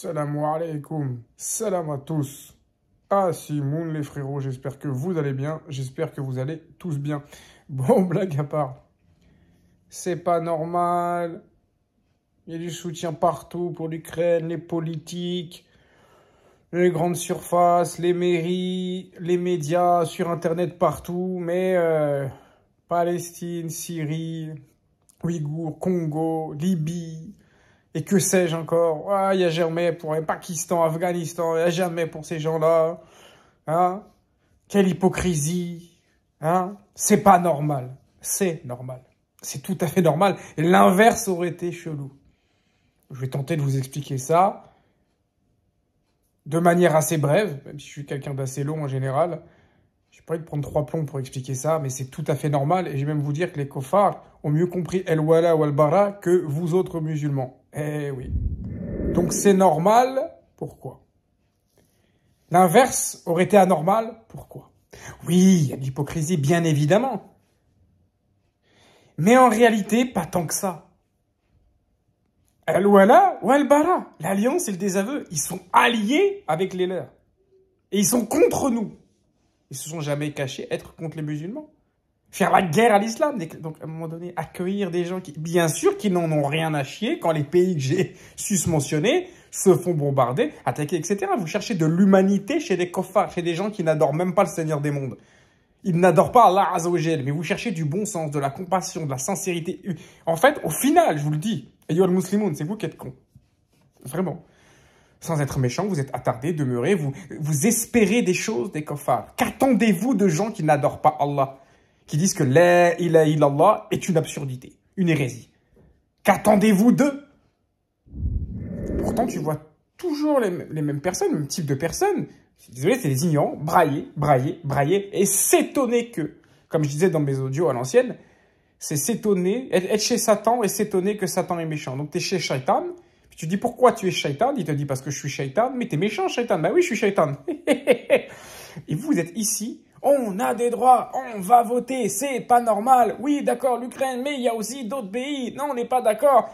Salam alaikum, salam à tous. Ah Simon les frérots, j'espère que vous allez bien, j'espère que vous allez tous bien. Bon, blague à part, c'est pas normal. Il y a du soutien partout pour l'Ukraine, les politiques, les grandes surfaces, les mairies, les médias, sur Internet partout, mais euh, Palestine, Syrie, Ouïghour, Congo, Libye, et que sais-je encore Ah, il y a jamais pour le Pakistan, Afghanistan, il y a jamais pour ces gens-là. Hein Quelle hypocrisie Hein C'est pas normal. C'est normal. C'est tout à fait normal. L'inverse aurait été chelou. Je vais tenter de vous expliquer ça de manière assez brève, même si je suis quelqu'un d'assez long en général. J'ai pas envie de prendre trois plombs pour expliquer ça, mais c'est tout à fait normal. Et je vais même vous dire que les kofars ont mieux compris El Wala ou al Bara que vous autres musulmans. Eh oui. Donc c'est normal, pourquoi L'inverse aurait été anormal, pourquoi Oui, il y a de l'hypocrisie, bien évidemment. Mais en réalité, pas tant que ça. Al-Wala ou Al-Bara, l'alliance et le désaveu, ils sont alliés avec les leurs. Et ils sont contre nous. Ils se sont jamais cachés être contre les musulmans faire la guerre à l'islam. Donc, à un moment donné, accueillir des gens qui, bien sûr, qui n'en ont rien à chier quand les pays que j'ai susmentionnés se font bombarder, attaquer, etc. Vous cherchez de l'humanité chez des koffars, chez des gens qui n'adorent même pas le Seigneur des mondes. Ils n'adorent pas Allah Azzawajal, mais vous cherchez du bon sens, de la compassion, de la sincérité. En fait, au final, je vous le dis, Ayol Muslimoun, c'est vous qui êtes con. Vraiment. Sans être méchant, vous êtes attardé, demeurez, vous, vous espérez des choses des koffars. Qu'attendez-vous de gens qui n'adorent pas Allah qui disent que la ilaha est une absurdité, une hérésie. Qu'attendez-vous d'eux Pourtant, tu vois toujours les, mêmes personnes, le même type de personnes. Désolé, c'est des ignorants, brailler, brailler, brailler, et s'étonner que, comme je disais dans mes audios à l'ancienne, c'est s'étonner, être, chez Satan et s'étonner que Satan est méchant. Donc tu es chez Shaitan, puis tu dis pourquoi tu es Shaitan, il te dit parce que je suis Shaitan, mais tu es méchant Shaitan, Ben oui je suis Shaitan. et vous, vous êtes ici, on a des droits, on va voter, c'est pas normal. Oui, d'accord, l'Ukraine, mais il y a aussi d'autres pays. Non, on n'est pas d'accord.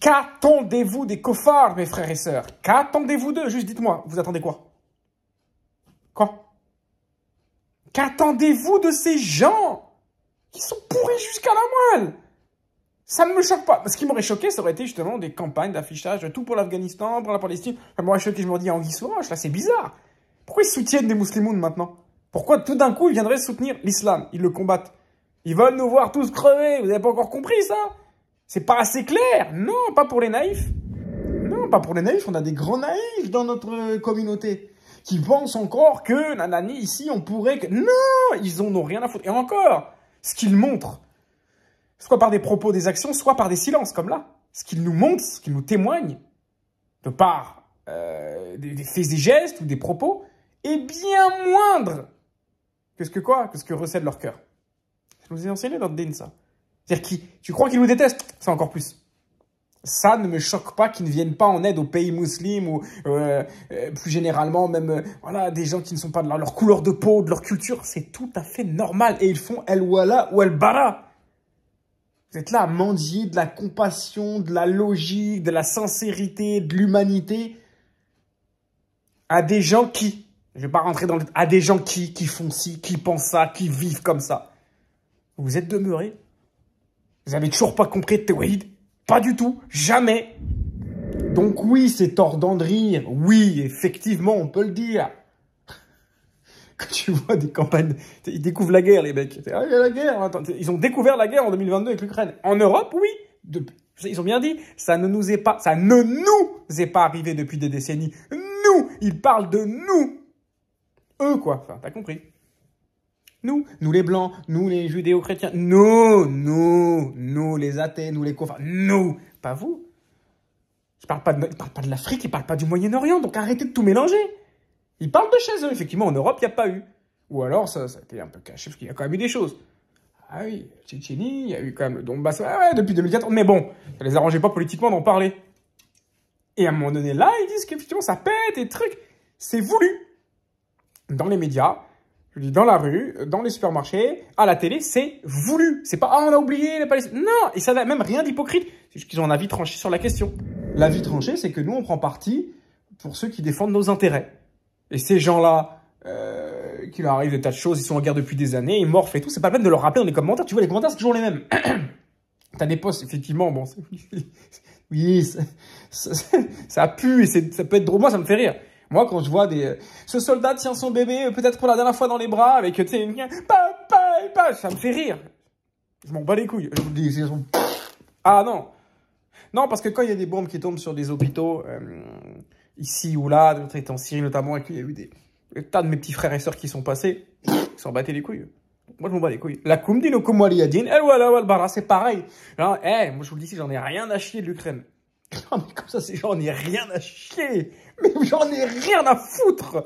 Qu'attendez-vous des cofards, mes frères et sœurs Qu'attendez-vous d'eux Juste dites-moi, vous attendez quoi Quoi Qu'attendez-vous de ces gens qui sont pourris jusqu'à la moelle Ça ne me choque pas. Ce qui m'aurait choqué, ça aurait été justement des campagnes d'affichage, de tout pour l'Afghanistan, pour la Palestine. Ça m'aurait choqué, je me dis, en guise là, c'est bizarre. Pourquoi ils soutiennent des musulmans maintenant pourquoi tout d'un coup ils viendraient soutenir l'islam Ils le combattent. Ils veulent nous voir tous crever. Vous n'avez pas encore compris ça C'est pas assez clair. Non, pas pour les naïfs. Non, pas pour les naïfs. On a des grands naïfs dans notre communauté qui pensent encore que nanani ici on pourrait. Que... Non, ils n'en ont rien à foutre. Et encore, ce qu'ils montrent, soit par des propos, des actions, soit par des silences comme là. Ce qu'ils nous montrent, ce qu'ils nous témoignent, de par euh, des, faits, des gestes ou des propos, est bien moindre Qu'est-ce que quoi quest ce que recède leur cœur. Je vous ai enseigné dans le ça. C'est-à-dire qui tu crois qu'ils nous détestent C'est encore plus. Ça ne me choque pas qu'ils ne viennent pas en aide aux pays musulmans ou euh, euh, plus généralement même euh, voilà des gens qui ne sont pas de leur, couleur de peau, de leur culture, c'est tout à fait normal et ils font el wala ou el bara. Vous êtes là à mendier de la compassion, de la logique, de la sincérité, de l'humanité à des gens qui je ne vais pas rentrer dans le... à des gens qui, font ci, qui pensent ça, qui vivent comme ça. Vous êtes demeuré Vous n'avez toujours pas compris Théoïde Pas du tout. Jamais. Donc oui, c'est tordant de rire. Oui, effectivement, on peut le dire. Quand tu vois des campagnes... Ils découvrent la guerre, les mecs. Ah, la guerre. Ils ont découvert la guerre en 2022 avec l'Ukraine. En Europe, oui. Ils ont bien dit, ça ne nous est pas, ça ne nous est pas arrivé depuis des décennies. Nous, ils parlent de nous eux, quoi. Enfin, t'as compris. Nous, nous les blancs, nous les judéo-chrétiens, nous, nous, nous les athènes, nous les confins, nous, pas vous. Ils parlent pas de, l'Afrique, ils parlent pas du Moyen-Orient, donc arrêtez de tout mélanger. Ils parlent de chez eux, effectivement, en Europe, il n'y a pas eu. Ou alors, ça, ça a été un peu caché, parce qu'il y a quand même eu des choses. Ah oui, Tchétchénie, il y a eu quand même le Donbass, ah ouais, depuis 2014, mais bon, ça les arrangeait pas politiquement d'en parler. Et à un moment donné, là, ils disent qu'effectivement, ça pète et trucs. C'est voulu dans les médias, je dis dans la rue, dans les supermarchés, à la télé, c'est voulu. C'est pas, ah, on a oublié les Non, et ça n'a même rien d'hypocrite. C'est juste qu'ils ont un avis tranché sur la question. L'avis tranché, c'est que nous, on prend parti pour ceux qui défendent nos intérêts. Et ces gens-là, euh, qui leur arrivent des tas de choses, ils sont en guerre depuis des années, ils morfent et tout, c'est pas la peine de leur rappeler dans les commentaires. Tu vois, les commentaires, c'est toujours les mêmes. T'as des posts, effectivement, bon, oui, ça, ça, ça, pue et ça peut être drôle. Moi, ça me fait rire. Moi, quand je vois des, ce soldat tient son bébé, euh, peut-être pour la dernière fois dans les bras, avec, euh, tu sais, papa, ça me fait rire. Je m'en bats les couilles. Je vous dis, Ah non. Non, parce que quand il y a des bombes qui tombent sur des hôpitaux, euh, ici ou là, en Syrie notamment, et qu'il y a eu des, tas de mes petits frères et sœurs qui sont passés, ils s'en battaient les couilles. Moi, je m'en bats les couilles. La Koumdin ou Koumwaliyadin, el eh, elle wal bara, c'est pareil. Eh, moi, je vous le dis, j'en ai rien à chier de l'Ukraine. Non, mais comme ça, c'est j'en ai rien à chier. Mais j'en ai rien à foutre.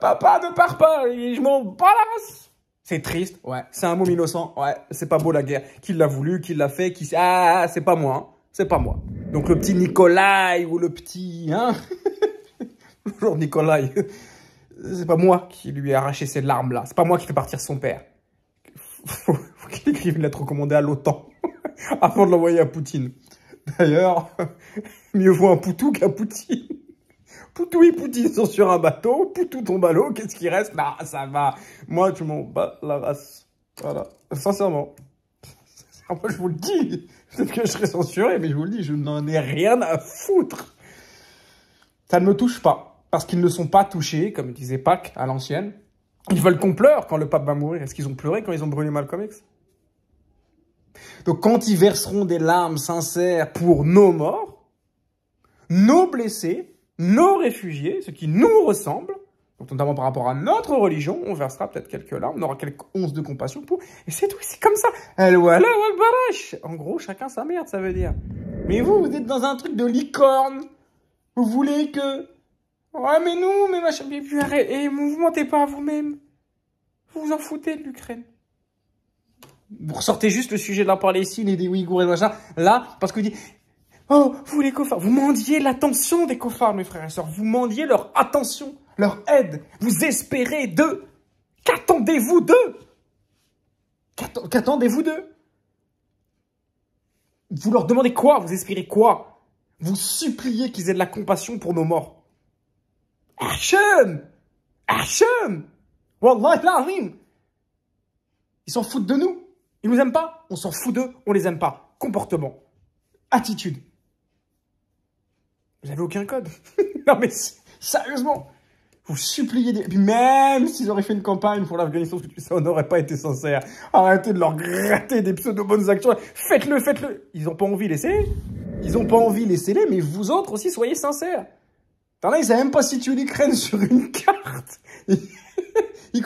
Papa ne part pas, je m'en balance. C'est triste, ouais. C'est un mot innocent, ouais. C'est pas beau la guerre. Qui l'a voulu, qui l'a fait, qui. Ah, c'est pas moi, hein. C'est pas moi. Donc le petit Nikolai, ou le petit. Hein Bonjour Nikolai. C'est pas moi qui lui ai arraché ces larmes-là. C'est pas moi qui fais partir son père. Il faut qu'il écrive une lettre recommandée à l'OTAN avant de l'envoyer à Poutine. D'ailleurs, mieux vaut un poutou qu'un poutine. Poutou et Poutine sont sur un bateau, Poutou tombe à l'eau, qu'est-ce qui reste Bah, ça va. Moi, tu m'en bats la race. Voilà, sincèrement. Moi, je vous le dis, peut-être que je serai censuré, mais je vous le dis, je n'en ai rien à foutre. Ça ne me touche pas, parce qu'ils ne sont pas touchés, comme disait Pac à l'ancienne. Ils veulent qu'on pleure quand le pape va mourir. Est-ce qu'ils ont pleuré quand ils ont brûlé Malcolm X donc quand ils verseront des larmes sincères pour nos morts, nos blessés, nos réfugiés, ceux qui nous ressemblent, notamment par rapport à notre religion, on versera peut-être quelques larmes, on aura quelques onces de compassion pour... Et c'est tout, c'est comme ça En gros, chacun sa merde, ça veut dire. Mais vous, vous êtes dans un truc de licorne Vous voulez que... Ouais, mais nous, mais machin... Mais et eh, mouvementez pas à vous-même Vous vous en foutez de l'Ukraine vous ressortez juste le sujet de la Palestine et des Ouïghours et machin. Là, parce que vous dites, oh, vous les cofards, vous mendiez l'attention des cofards, mes frères et sœurs. Vous mendiez leur attention, leur aide. Vous espérez d'eux. Qu'attendez-vous d'eux Qu'attendez-vous d'eux Vous leur demandez quoi Vous espérez quoi Vous suppliez qu'ils aient de la compassion pour nos morts. Hachem Hachem Wallah, Ils s'en foutent de nous. Ils nous aiment pas, on s'en fout d'eux, on les aime pas. Comportement, attitude. Vous n'avez aucun code. non mais sérieusement, vous suppliez des... même s'ils auraient fait une campagne pour l'Afghanistan, ça, on n'aurait pas été sincère. Arrêtez de leur gratter des pseudo-bonnes actions. Faites-le, faites-le. Ils n'ont pas envie, laissez-les. Ils n'ont pas envie, laissez-les, mais vous autres aussi, soyez sincères. T'en as, ils savent même pas situé l'Ukraine sur une carte. ils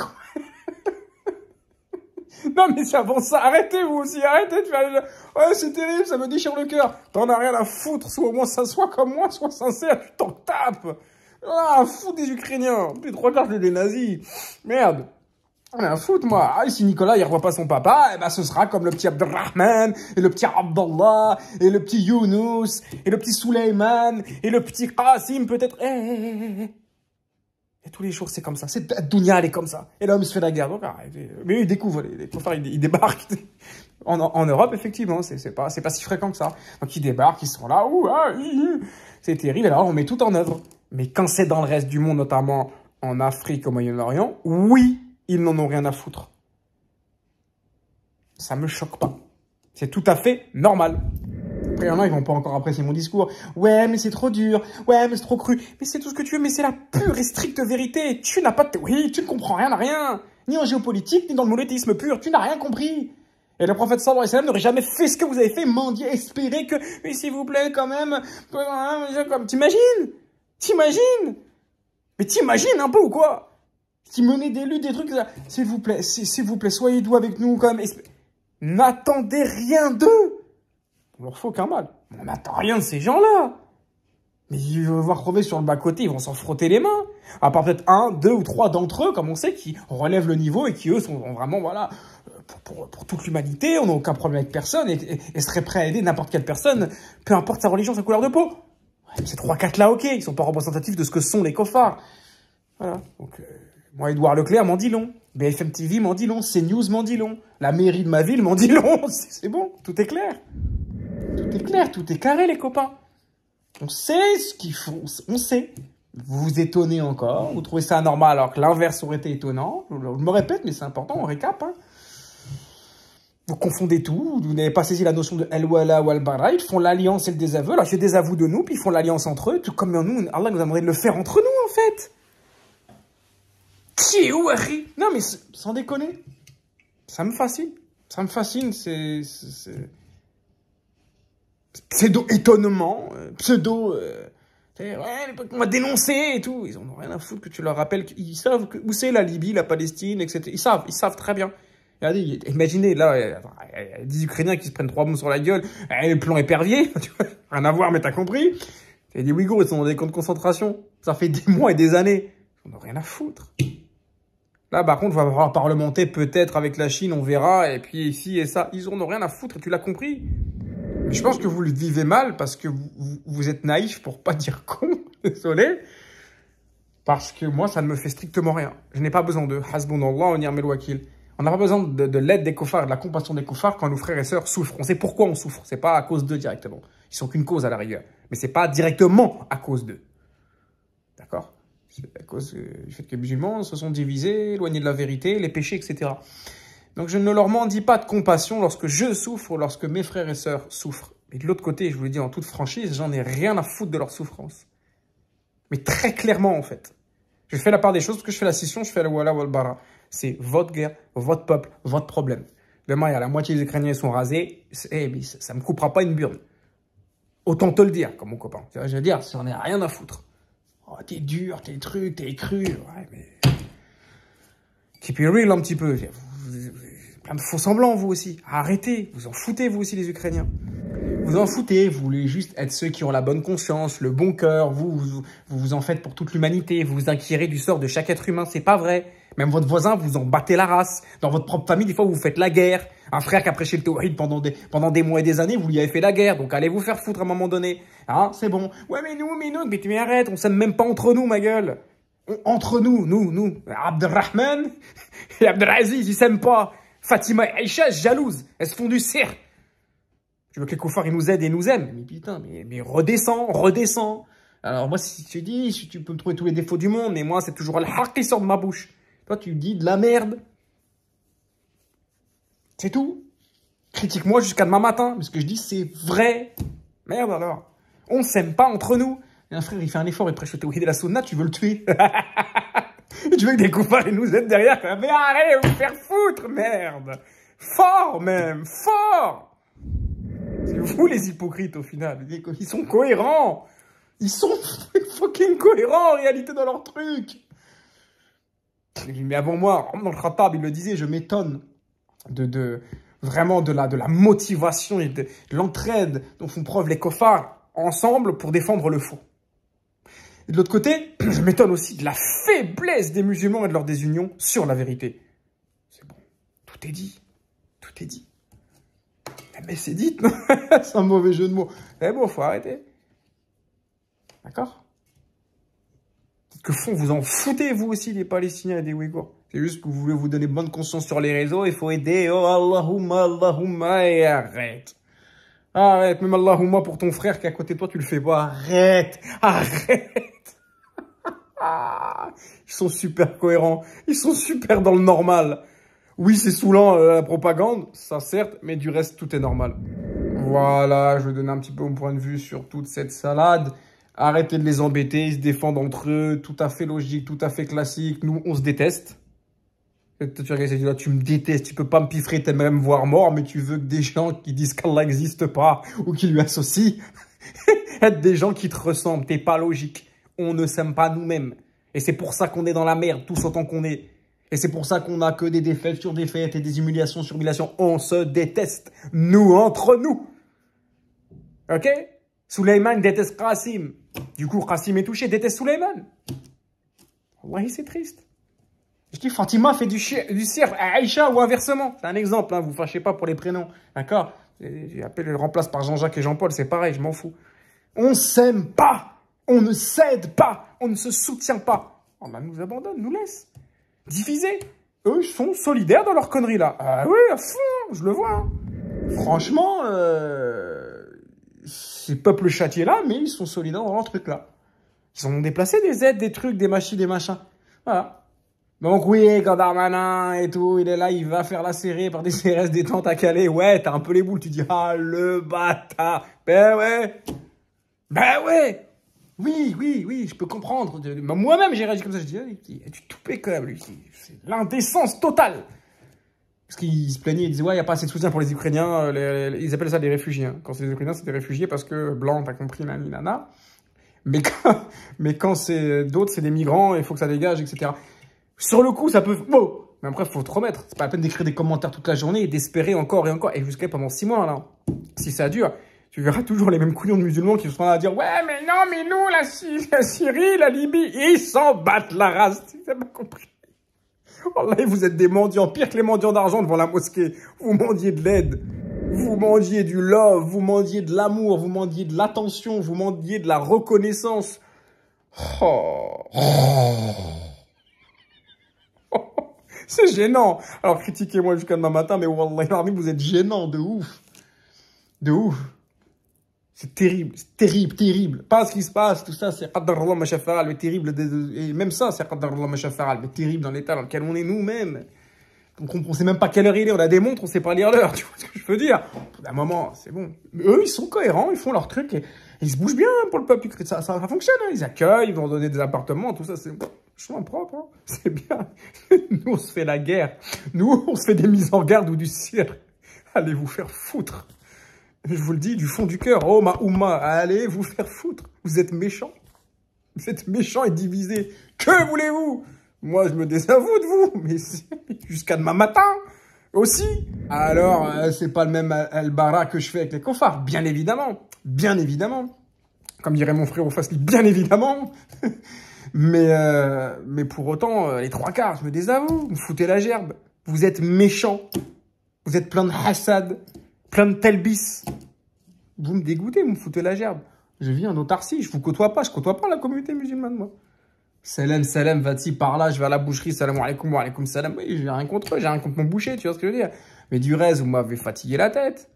Non, mais c'est avant ça. Arrêtez, vous aussi. Arrêtez de faire Ouais, c'est terrible, ça me déchire le cœur. T'en as rien à foutre. Soit au moins, ça soit comme moi, soit sincère. Tu t'en tapes. Ah, des Ukrainiens. de trois quarts, des nazis. Merde. On a un foot, moi. Ah, si Nicolas, il revoit pas son papa, eh ben, ce sera comme le petit Abdelrahman, et le petit Abdallah, et le petit Younous, et le petit Souleyman, et le petit Qasim, peut-être. Eh, eh, eh, et tous les jours, c'est comme ça. C'est Dounia, elle est comme ça. Et l'homme se fait la guerre. Donc, ah, mais ils découvrent, les, ils, débarquent. En, Europe, effectivement, c'est pas, pas si fréquent que ça. Donc, ils débarquent, ils sont là. Ah, c'est terrible. Alors, on met tout en œuvre. Mais quand c'est dans le reste du monde, notamment en Afrique, au Moyen-Orient, oui, ils n'en ont rien à foutre. Ça me choque pas. C'est tout à fait normal il y en a, ils vont pas encore apprécier mon discours. Ouais, mais c'est trop dur. Ouais, mais c'est trop cru. Mais c'est tout ce que tu veux, mais c'est la pure et stricte vérité. Tu n'as pas de théorie, tu ne comprends rien à rien. Ni en géopolitique, ni dans le monothéisme pur, tu n'as rien compris. Et le prophète sallallahu alayhi wa n'aurait jamais fait ce que vous avez fait, mendier, espérer que, mais s'il vous plaît, quand même, comme, t'imagines? T'imagines? Mais t'imagines un peu ou quoi? Qui menait des luttes, des trucs, s'il vous plaît, s'il vous plaît, soyez doux avec nous, même. n'attendez rien d'eux! On leur faut qu'un mal. On n'attend rien de ces gens-là. Mais ils vont voir crever sur le bas-côté, ils vont s'en frotter les mains. À part peut-être un, deux ou trois d'entre eux, comme on sait, qui relèvent le niveau et qui, eux, sont vraiment, voilà, euh, pour, pour, toute l'humanité, on n'a aucun problème avec personne et, seraient prêts à aider n'importe quelle personne, peu importe sa religion, sa couleur de peau. ces trois, quatre là, ok, ils sont pas représentatifs de ce que sont les coffards. Voilà. Euh, moi, Édouard Leclerc m'en dit long. BFM TV m'en dit long. CNews m'en dit long. La mairie de ma ville m'en dit long. C'est bon, tout est clair. Tout est clair, tout est carré, les copains. On sait ce qu'ils font, on sait. Vous vous étonnez encore, vous trouvez ça anormal alors que l'inverse aurait été étonnant. Je me répète, mais c'est important, on récap. Hein. Vous confondez tout, vous n'avez pas saisi la notion de El-Wala ou al ils font l'alliance et le désaveu. Alors je désavouent de nous, puis ils font l'alliance entre eux, tout comme nous, Allah nous aimerait le faire entre nous en fait. Non mais sans déconner, ça me fascine. Ça me fascine, c'est pseudo-étonnement, euh, pseudo... on va dénoncer et tout. Ils en rien à foutre que tu leur rappelles. Ils savent où c'est la Libye, la Palestine, etc. Ils savent, ils savent très bien. imaginez, là, il y a Ukrainiens qui se prennent trois bombes sur la gueule. Eh, le plan épervier, tu vois, rien à voir, mais t'as compris. Et des Ouïghours, ils sont dans des camps de concentration. Ça fait des mois et des années. On ont rien à foutre. Là, par contre, on va parlementer peut-être avec la Chine, on verra. Et puis ici et ça, ils en ont rien à foutre, tu l'as compris. Je pense que vous le vivez mal parce que vous, êtes naïf pour pas dire con, désolé. Parce que moi, ça ne me fait strictement rien. Je n'ai pas besoin de Hasbunallah ou Wakil. On n'a pas besoin de, l'aide des koufars, de la compassion des koufars quand nos frères et sœurs souffrent. On sait pourquoi on souffre. C'est pas à cause d'eux directement. Ils sont qu'une cause à la rigueur. Mais c'est pas directement à cause d'eux. D'accord C'est à cause euh, du fait que les musulmans se sont divisés, éloignés de la vérité, les péchés, etc. Donc je ne leur dis pas de compassion lorsque je souffre, lorsque mes frères et sœurs souffrent. Mais de l'autre côté, je vous le dis en toute franchise, j'en ai rien à foutre de leur souffrance. Mais très clairement, en fait. Je fais la part des choses, parce que je fais la scission, je fais la wala voilà. C'est votre guerre, votre peuple, votre problème. Demain, il y a la moitié des Ukrainiens sont rasés, eh, mais ça ne me coupera pas une burne. Autant te le dire, comme mon copain. Je veux dire, j'en ai rien à foutre. Oh, t'es dur, t'es truc, t'es cru. Ouais, mais... Keep it real un petit peu plein faux semblants, vous aussi. Arrêtez, vous en foutez, vous aussi, les Ukrainiens. Vous en foutez, vous voulez juste être ceux qui ont la bonne conscience, le bon cœur, vous vous, vous, en faites pour toute l'humanité, vous vous inquiérez du sort de chaque être humain, c'est pas vrai. Même votre voisin, vous en battez la race. Dans votre propre famille, des fois, vous faites la guerre. Un frère qui a prêché le tawhid pendant des, pendant des mois et des années, vous lui avez fait la guerre. Donc allez vous faire foutre à un moment donné. Hein, c'est bon. Ouais, mais nous, mais nous, mais tu m'arrêtes, on s'aime même pas entre nous, ma gueule. entre nous, nous, nous. Abdelrahman et Abdelaziz, ils s'aiment pas. Fatima et Aïcha jalouses. Elles se font du Tu veux que les il nous aident et nous aiment. Mais putain, mais, redescends, redescends. Alors moi, si tu dis, si tu peux me trouver tous les défauts du monde, mais moi, c'est toujours le haq qui sort de ma bouche. Toi, tu dis de la merde. C'est tout. Critique-moi jusqu'à demain matin. Parce que je dis, c'est vrai. Merde alors. On s'aime pas entre nous. un frère, il fait un effort, il prêche au tawhid de la sauna, tu veux le tuer. Tu veux que des nous aident derrière Mais arrête vous faire foutre, merde Fort, même Fort C'est vous, les hypocrites, au final. Ils sont cohérents Ils sont fucking cohérents, en réalité, dans leur truc Mais avant moi, dans le il le disait, je m'étonne de... de vraiment de la, de la motivation et de, l'entraide dont font preuve les cofards ensemble pour défendre le faux. Et de l'autre côté, je m'étonne aussi de la faiblesse des musulmans et de leur désunion sur la vérité. C'est bon, tout est dit, tout est dit. Mais c'est dit, c'est un mauvais jeu de mots. Mais eh bon, faut arrêter. D'accord que font vous en foutez, vous aussi, les Palestiniens et des Ouïghours. C'est juste que vous voulez vous donner bonne conscience sur les réseaux, il faut aider. Oh, Allahumma, Allahumma, et arrête. Arrête, même Allahumma pour ton frère qui est à côté de toi, tu le fais pas. Arrête, arrête. Ah, ils sont super cohérents. Ils sont super dans le normal. Oui, c'est saoulant euh, la propagande, ça certes, mais du reste, tout est normal. Voilà, je vais donner un petit peu mon point de vue sur toute cette salade. Arrêtez de les embêter, ils se défendent entre eux, tout à fait logique, tout à fait classique. Nous, on se déteste. tu tu me détestes, tu peux pas me piffrer, t'aimes même voir mort, mais tu veux que des gens qui disent qu'Allah n'existe pas ou qui lui associent, être des gens qui te ressemblent, t'es pas logique on ne s'aime pas nous-mêmes. Et c'est pour ça qu'on est dans la merde, tous autant qu'on est. Et c'est pour ça qu'on n'a que des défaites sur défaites et des humiliations sur humiliations. On se déteste, nous, entre nous. Ok Souleyman déteste Qasim. Du coup, Qasim est touché, déteste Suleiman. Oui, c'est triste. Je dis, Fatima fait du, du à Aïcha ou inversement. C'est un exemple, hein, vous ne fâchez pas pour les prénoms. D'accord J'ai appelé le remplace par Jean-Jacques et Jean-Paul, c'est pareil, je m'en fous. On s'aime pas on ne cède pas, on ne se soutient pas. On oh, bah, nous abandonne, nous laisse. Diviser. Eux, ils sont solidaires dans leur connerie, là. Ah oui, à fond, je le vois. Hein. Franchement, euh, ces peuples châtiés là, mais ils sont solidaires dans leur truc là. Ils ont déplacé des aides, des trucs, des machines, des machins. Voilà. Donc oui, quand Darmanin et tout, il est là, il va faire la série par des CRS des tentes à Calais. Ouais, t'as un peu les boules, tu dis « Ah, le bâtard !» Ben ouais Ben ouais oui, oui, oui, je peux comprendre. Moi-même, j'ai réagi comme ça. Je dis, a ah, tu toupé quand même, C'est l'indécence totale. Parce qu'il se plaignait, il disait, ouais, il n'y a pas assez de soutien pour les Ukrainiens. Euh, ils appellent ça des réfugiés. Hein. Quand c'est des Ukrainiens, c'est des réfugiés parce que blanc, t'as compris, nani, nana. Mais quand, mais quand c'est d'autres, c'est des migrants, il faut que ça dégage, etc. Sur le coup, ça peut. Bon, mais après, il faut te remettre. C'est pas la peine d'écrire des commentaires toute la journée et d'espérer encore et encore. Et jusqu'à pendant six mois, là. Hein. Si ça dure tu verras toujours les mêmes couillons de musulmans qui en train à dire « Ouais, mais non, mais nous, la, Syrie, la Libye, ils s'en battent la race !» Tu n'as pas compris. Wallah, vous êtes des mendiants, pire que les mendiants d'argent devant la mosquée. Vous mendiez de l'aide, vous mendiez du love, vous mendiez de l'amour, vous mendiez de l'attention, vous mendiez de la reconnaissance. Oh. C'est gênant. Alors critiquez-moi jusqu'à demain matin, mais Wallah, vous êtes gênant de ouf. De ouf. C'est terrible, c'est terrible, terrible. Pas ce qui se passe, tout ça, c'est Qadarullah machafaral mais terrible. Et même ça, c'est Qadarullah mais terrible dans l'état dans lequel on est nous-mêmes. Donc on ne sait même pas quelle heure il est, on des montres, on ne sait pas lire l'heure, tu vois ce que je veux dire D'un moment, c'est bon. Mais eux, ils sont cohérents, ils font leur truc et, ils se bougent bien pour le peuple. Ça, ça, ça fonctionne, hein. ils accueillent, ils vont donner des appartements, tout ça, c'est bon propre, hein. c'est bien. Nous, on se fait la guerre. Nous, on se fait des mises en garde ou du cirque. Allez vous faire foutre. Je vous le dis du fond du cœur. Oh, ma allez vous faire foutre. Vous êtes méchant. Vous êtes méchant et divisé. Que voulez-vous Moi, je me désavoue de vous, mais jusqu'à demain matin aussi. Alors, euh, c'est pas le même al que je fais avec les coffards. bien évidemment. Bien évidemment. Comme dirait mon frère au bien évidemment. mais, euh, mais pour autant, euh, les trois quarts, je me désavoue. Vous me foutez la gerbe. Vous êtes méchant. Vous êtes plein de hassad, plein de telbis, vous me dégoûtez, vous me foutez la gerbe. Je vis en autarcie, je vous côtoie pas, je côtoie pas la communauté musulmane, moi. Salam, salam, va t par là, je vais à la boucherie, salam alaikum, alaikum salam. Oui, j'ai rien contre eux, j'ai rien contre mon boucher, tu vois ce que je veux dire. Mais du reste, vous m'avez fatigué la tête.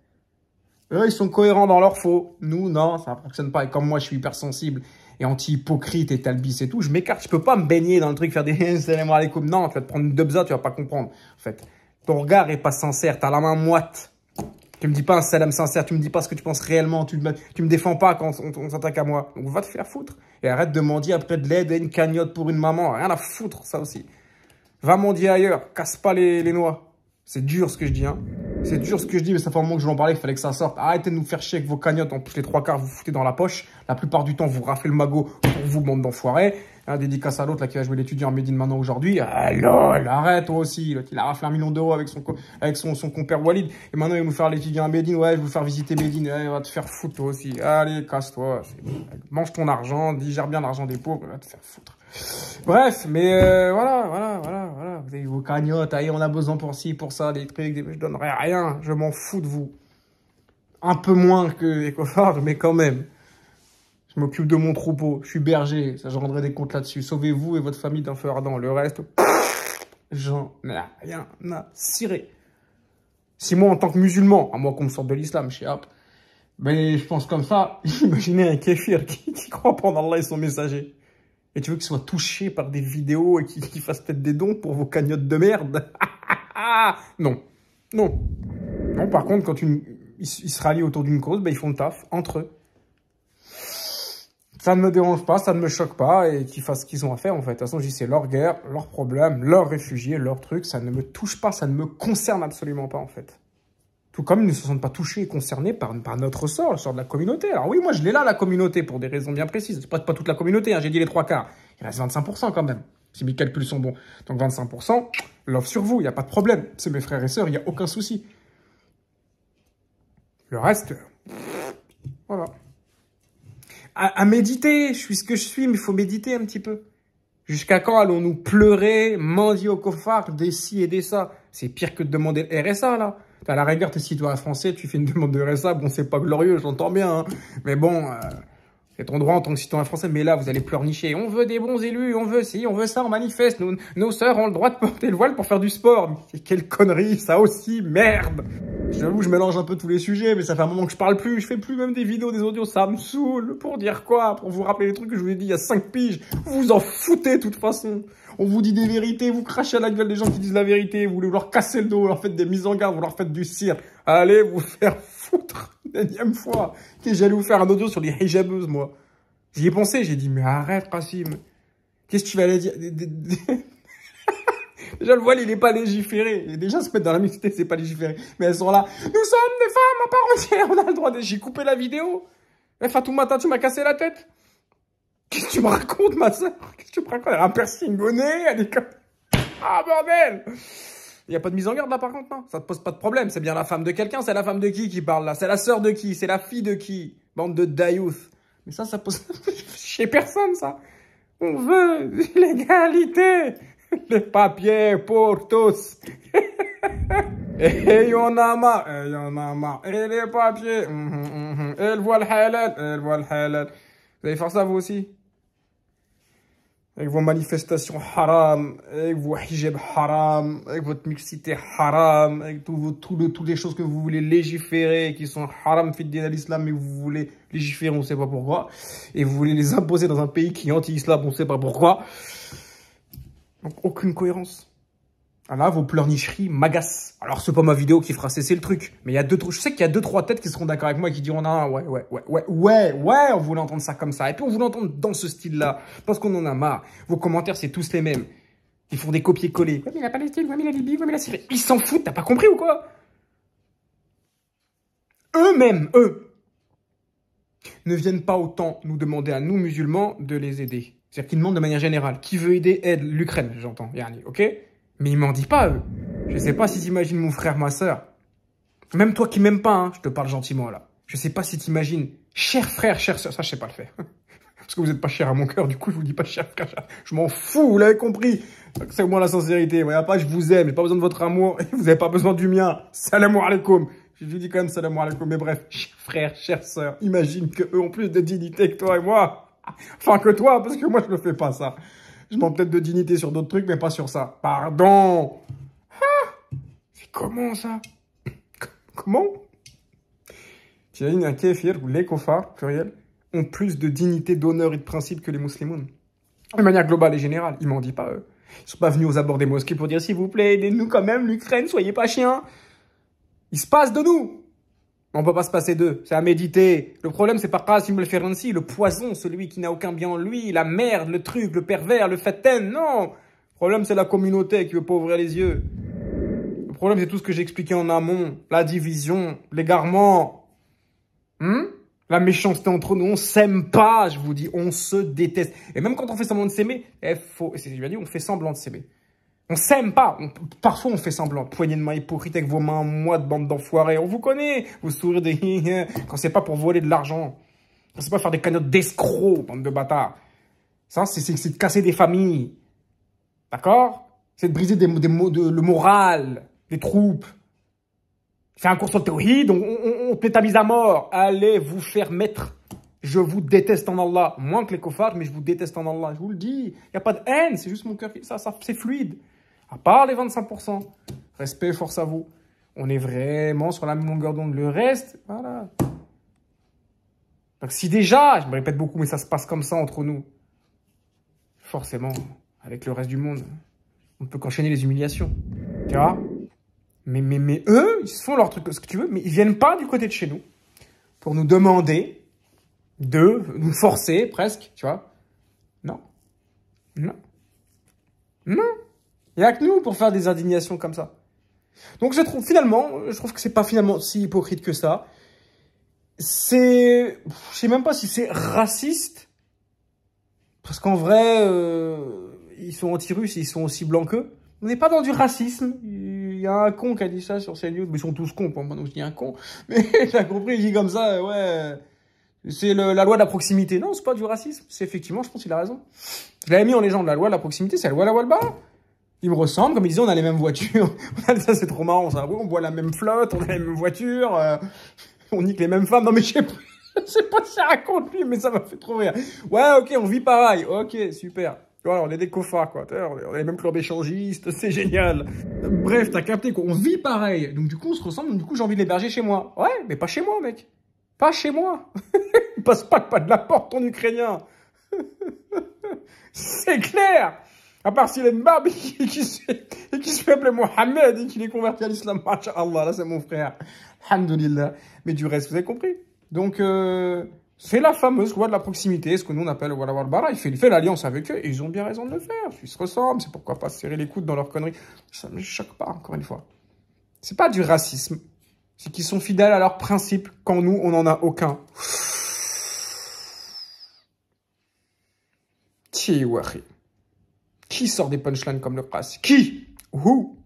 Eux, ils sont cohérents dans leur faux. Nous, non, ça ne fonctionne pas. Et comme moi, je suis hypersensible et anti-hypocrite et talbis et tout, je m'écarte. Je peux pas me baigner dans le truc, faire des salam alaikum. Non, tu vas te prendre une dubza, tu vas pas comprendre. En fait, ton regard est pas sincère, t'as la main moite. Tu me dis pas un salam sincère, tu me dis pas ce que tu penses réellement, tu me, défends pas quand on, s'attaque à moi. Donc va te faire foutre. Et arrête de mendier après de l'aide et une cagnotte pour une maman. Rien à foutre, ça aussi. Va mendier ailleurs, casse pas les, les noix. C'est dur ce que je dis, hein. C'est dur ce que je dis, mais ça fait un moment que je vous en parlais, qu'il fallait que ça sorte. Arrêtez de nous faire chier avec vos cagnottes. En plus, les trois quarts, vous foutez dans la poche. La plupart du temps, vous raflez le magot pour vous, bande d'enfoirés. un dédicace à l'autre là qui va jouer l'étudiant en Médine maintenant aujourd'hui. Ah, arrête toi aussi. il a raflé un million d'euros avec son avec son, compère Walid. Et maintenant il va nous faire l'étudiant à Médine. Ouais, je vais vous faire visiter Médine. il va te faire foutre toi aussi. Allez, casse-toi. Mange ton argent, digère bien l'argent des pauvres. Il va te faire foutre. Bref, mais euh, voilà, voilà, voilà, voilà. Vous avez vos cagnottes, allez, on a besoin pour ci, pour ça, des trucs, je donnerai rien, je m'en fous de vous. Un peu moins que les coffards, mais quand même. Je m'occupe de mon troupeau, je suis berger, ça je rendrai des comptes là-dessus. Sauvez-vous et votre famille d'un feu ardent. Le reste, j'en ai rien à cirer. Si moi, en tant que musulman, à moi qu'on me sorte de l'islam, je Mais je pense comme ça, imaginez un kéfir qui, croit pendant Allah et son messager et tu veux qu'ils soient touchés par des vidéos et qu'ils fassent peut-être des dons pour vos cagnottes de merde Non. Non. Non, par contre, quand ils, se rallient autour d'une cause, ben, ils font le taf entre eux. Ça ne me dérange pas, ça ne me choque pas, et qu'ils fassent ce qu'ils ont à faire, en fait. De toute façon, j'y leur guerre, leurs problèmes, leurs réfugiés, leurs trucs, ça ne me touche pas, ça ne me concerne absolument pas, en fait. Tout comme ils ne se sentent pas touchés et concernés par, notre sort, le sort de la communauté. Alors oui, moi je l'ai là, la communauté, pour des raisons bien précises. C'est pas, pas toute la communauté, hein, j'ai dit les trois quarts. Il reste 25% quand même, si mes calculs sont bons. Donc 25%, l'offre sur vous, il n'y a pas de problème. C'est mes frères et sœurs, il n'y a aucun souci. Le reste, voilà. À, méditer, je suis ce que je suis, mais il faut méditer un petit peu. Jusqu'à quand allons-nous pleurer, mendier au coffard des ci et des ça C'est pire que de demander le RSA, là à la rigueur, t'es citoyen français, tu fais une demande de RSA, bon, c'est pas glorieux, j'entends bien, hein. mais bon, euh, c'est ton droit en tant que citoyen français, mais là, vous allez pleurnicher. On veut des bons élus, on veut si on veut ça, on manifeste, nos, nos sœurs ont le droit de porter le voile pour faire du sport. Mais quelle connerie, ça aussi, merde J'avoue, je mélange un peu tous les sujets, mais ça fait un moment que je parle plus. Je fais plus même des vidéos, des audios, ça me saoule. Pour dire quoi Pour vous rappeler les trucs que je vous ai dit il y a 5 piges. Vous vous en foutez de toute façon. On vous dit des vérités, vous crachez à la gueule des gens qui disent la vérité. Vous voulez leur casser le dos, vous leur faites des mises en garde, vous leur faites du cire. Allez vous faire foutre une énième fois. J'allais vous faire un audio sur les hijabeuses, moi. J'y ai pensé, j'ai dit, mais arrête, mais Qu'est-ce que tu vas aller dire Déjà, le voile, il n'est pas légiféré. Et déjà, se mettre dans la mixité, c'est pas légiféré. Mais elles sont là. Nous sommes des femmes à part entière. On a le droit de... J'ai coupé la vidéo. Eh, tout matin, tu m'as cassé la tête. Qu'est-ce que tu me racontes, ma soeur Qu'est-ce que tu me racontes Elle a un piercing au nez, elle est comme... Ah, bordel Il n'y a pas de mise en garde, là, par contre, non Ça te pose pas de problème. C'est bien la femme de quelqu'un. C'est la femme de qui qui parle, là C'est la sœur de qui C'est la fille de qui Bande de Daouth Mais ça, ça pose... Chez personne, ça. On veut l'égalité les papiers pour tous. Et y'en a marre, et a marre. Et les papiers, hum, hum, hum, et le voile halal, voit le halal. Vous allez faire ça vous aussi Avec vos manifestations haram, avec vos hijab haram, avec votre mixité haram, avec tous toutes les choses que vous voulez légiférer, qui sont haram fidèles à l'islam, mais vous voulez légiférer, on ne sait pas pourquoi. Et vous voulez les imposer dans un pays qui est anti-islam, on ne sait pas pourquoi aucune cohérence. Ah là, vos pleurnicheries m'agacent. Alors, c'est pas ma vidéo qui fera cesser le truc. Mais il y a deux, je sais qu'il y a deux, trois têtes qui seront d'accord avec moi et qui diront, non, ouais, ouais, ouais, ouais, ouais, ouais, on voulait entendre ça comme ça. Et puis, on voulait entendre dans ce style-là. Parce qu'on en a marre. Vos commentaires, c'est tous les mêmes. Ils font des copier-coller. Ouais, mais le style. ouais, mais la Libye, ouais, mais la Syrie. Ils s'en foutent, t'as pas compris ou quoi? Eux-mêmes, eux, ne viennent pas autant nous demander à nous, musulmans, de les aider. C'est-à-dire qu'il demande de manière générale, qui veut aider, aide l'Ukraine, j'entends, Yanni, ok Mais ils m'en disent pas, eux. Je sais pas si t'imagines mon frère, ma sœur. Même toi qui m'aimes pas, hein, je te parle gentiment, là. Je sais pas si tu t'imagines, cher frère, cher sœur, ça je sais pas le faire. Parce que vous êtes pas cher à mon cœur, du coup je vous dis pas cher je m'en fous, vous l'avez compris. C'est au moins la sincérité, voyez pas, je vous aime, j'ai pas besoin de votre amour, vous avez pas besoin du mien. Salam alaikum. Je vous dis quand même salam alaikum, mais bref, cher frère, cher sœur, imagine que eux ont plus de dignité que toi et moi. enfin que toi, parce que moi je ne fais pas ça. Je manque peut-être de dignité sur d'autres trucs, mais pas sur ça. Pardon ah C'est comment ça Comment une un kéfir ou les koffars, pluriel, ont plus de dignité, d'honneur et de principe que les musulmans. De manière globale et générale, ils m'en disent pas eux. Ils sont pas venus aux abords des mosquées pour dire s'il vous plaît, aidez-nous quand même, l'Ukraine, soyez pas chiens. Il se passe de nous on ne peut pas se passer d'eux, c'est à méditer. Le problème, c'est pas al le poison, celui qui n'a aucun bien en lui, la merde, le truc, le pervers, le fatin. non Le problème, c'est la communauté qui veut pas ouvrir les yeux. Le problème, c'est tout ce que j'ai expliqué en amont, la division, l'égarement, hmm? la méchanceté entre nous, on s'aime pas, je vous dis, on se déteste. Et même quand on fait semblant de s'aimer, eh, faut, c'est bien dit, on fait semblant de s'aimer. On s'aime pas. parfois, on fait semblant. Poignée de main hypocrite avec vos mains moi de bande d'enfoirés. On vous connaît. Vous souriez. de quand c'est pas pour voler de l'argent. Quand c'est pas faire des cagnottes d'escrocs, bande de bâtards. Ça, c'est de casser des familles. D'accord C'est de briser des, le moral des troupes. C'est un cours sur le théoride, on, on, on mise à mort. Allez vous faire mettre. Je vous déteste en Allah. Moins que les coffards. mais je vous déteste en Allah. Je vous le dis. Il n'y a pas de haine, c'est juste mon cœur. ça, c'est fluide à part les 25%. Respect, force à vous. On est vraiment sur la même longueur d'onde. Le reste, voilà. Donc si déjà, je me répète beaucoup, mais ça se passe comme ça entre nous, forcément, avec le reste du monde, on ne peut qu'enchaîner les humiliations. Tu vois mais, mais, mais eux, ils font leur truc, ce que tu veux, mais ils viennent pas du côté de chez nous pour nous demander de nous forcer presque, tu vois. Non. Non. Non. Il n'y a que nous pour faire des indignations comme ça. Donc je trouve finalement, je trouve que c'est pas finalement si hypocrite que ça. C'est, je sais même pas si c'est raciste, parce qu'en vrai, euh, ils sont anti-russes, ils sont aussi blancs qu'eux. On n'est pas dans du racisme. Il y a un con qui a dit ça sur CNews, mais ils sont tous cons, pour moi, donc je dis un con. Mais j'ai compris, il dit comme ça, euh, ouais. Euh, c'est la loi de la proximité. Non, c'est pas du racisme. C'est effectivement, je pense qu'il a raison. Je l'avais mis en légende. La loi de la proximité, c'est la loi de la Walba. Il me ressemble, comme il disait, on a les mêmes voitures. ça, c'est trop marrant, ça. on boit la même flotte, on a les mêmes voitures, euh, on nique les mêmes femmes. Non, mais je sais pas, je sais ça raconte lui, mais ça m'a fait trop rire. Ouais, ok, on vit pareil. Ok, super. Voilà, on est des cofards, quoi. On est les mêmes clubs échangistes, c'est génial. Bref, t'as capté, quoi. On vit pareil. Donc, du coup, on se ressemble. du coup, j'ai envie de l'héberger chez moi. Ouais, mais pas chez moi, mec. Pas chez moi. Passe pas, pas de la porte, ton Ukrainien. c'est clair. À part s'il est Mbab et qui se, fait appeler Mohamed et qu'il est converti à l'islam. Allah, là c'est mon frère. Alhamdulillah. Mais du reste, vous avez compris. Donc, euh, c'est la fameuse loi de la proximité, ce que nous on appelle Wala Warbara. Il fait, fait l'alliance avec eux et ils ont bien raison de le faire. Ils se ressemblent, c'est pourquoi pas serrer les coudes dans leur connerie. Ça ne me choque pas, encore une fois. C'est pas du racisme. C'est qu'ils sont fidèles à leurs principes quand nous, on n'en a aucun. Tchiwahi. Qui sort des punchlines comme le Pras Qui Où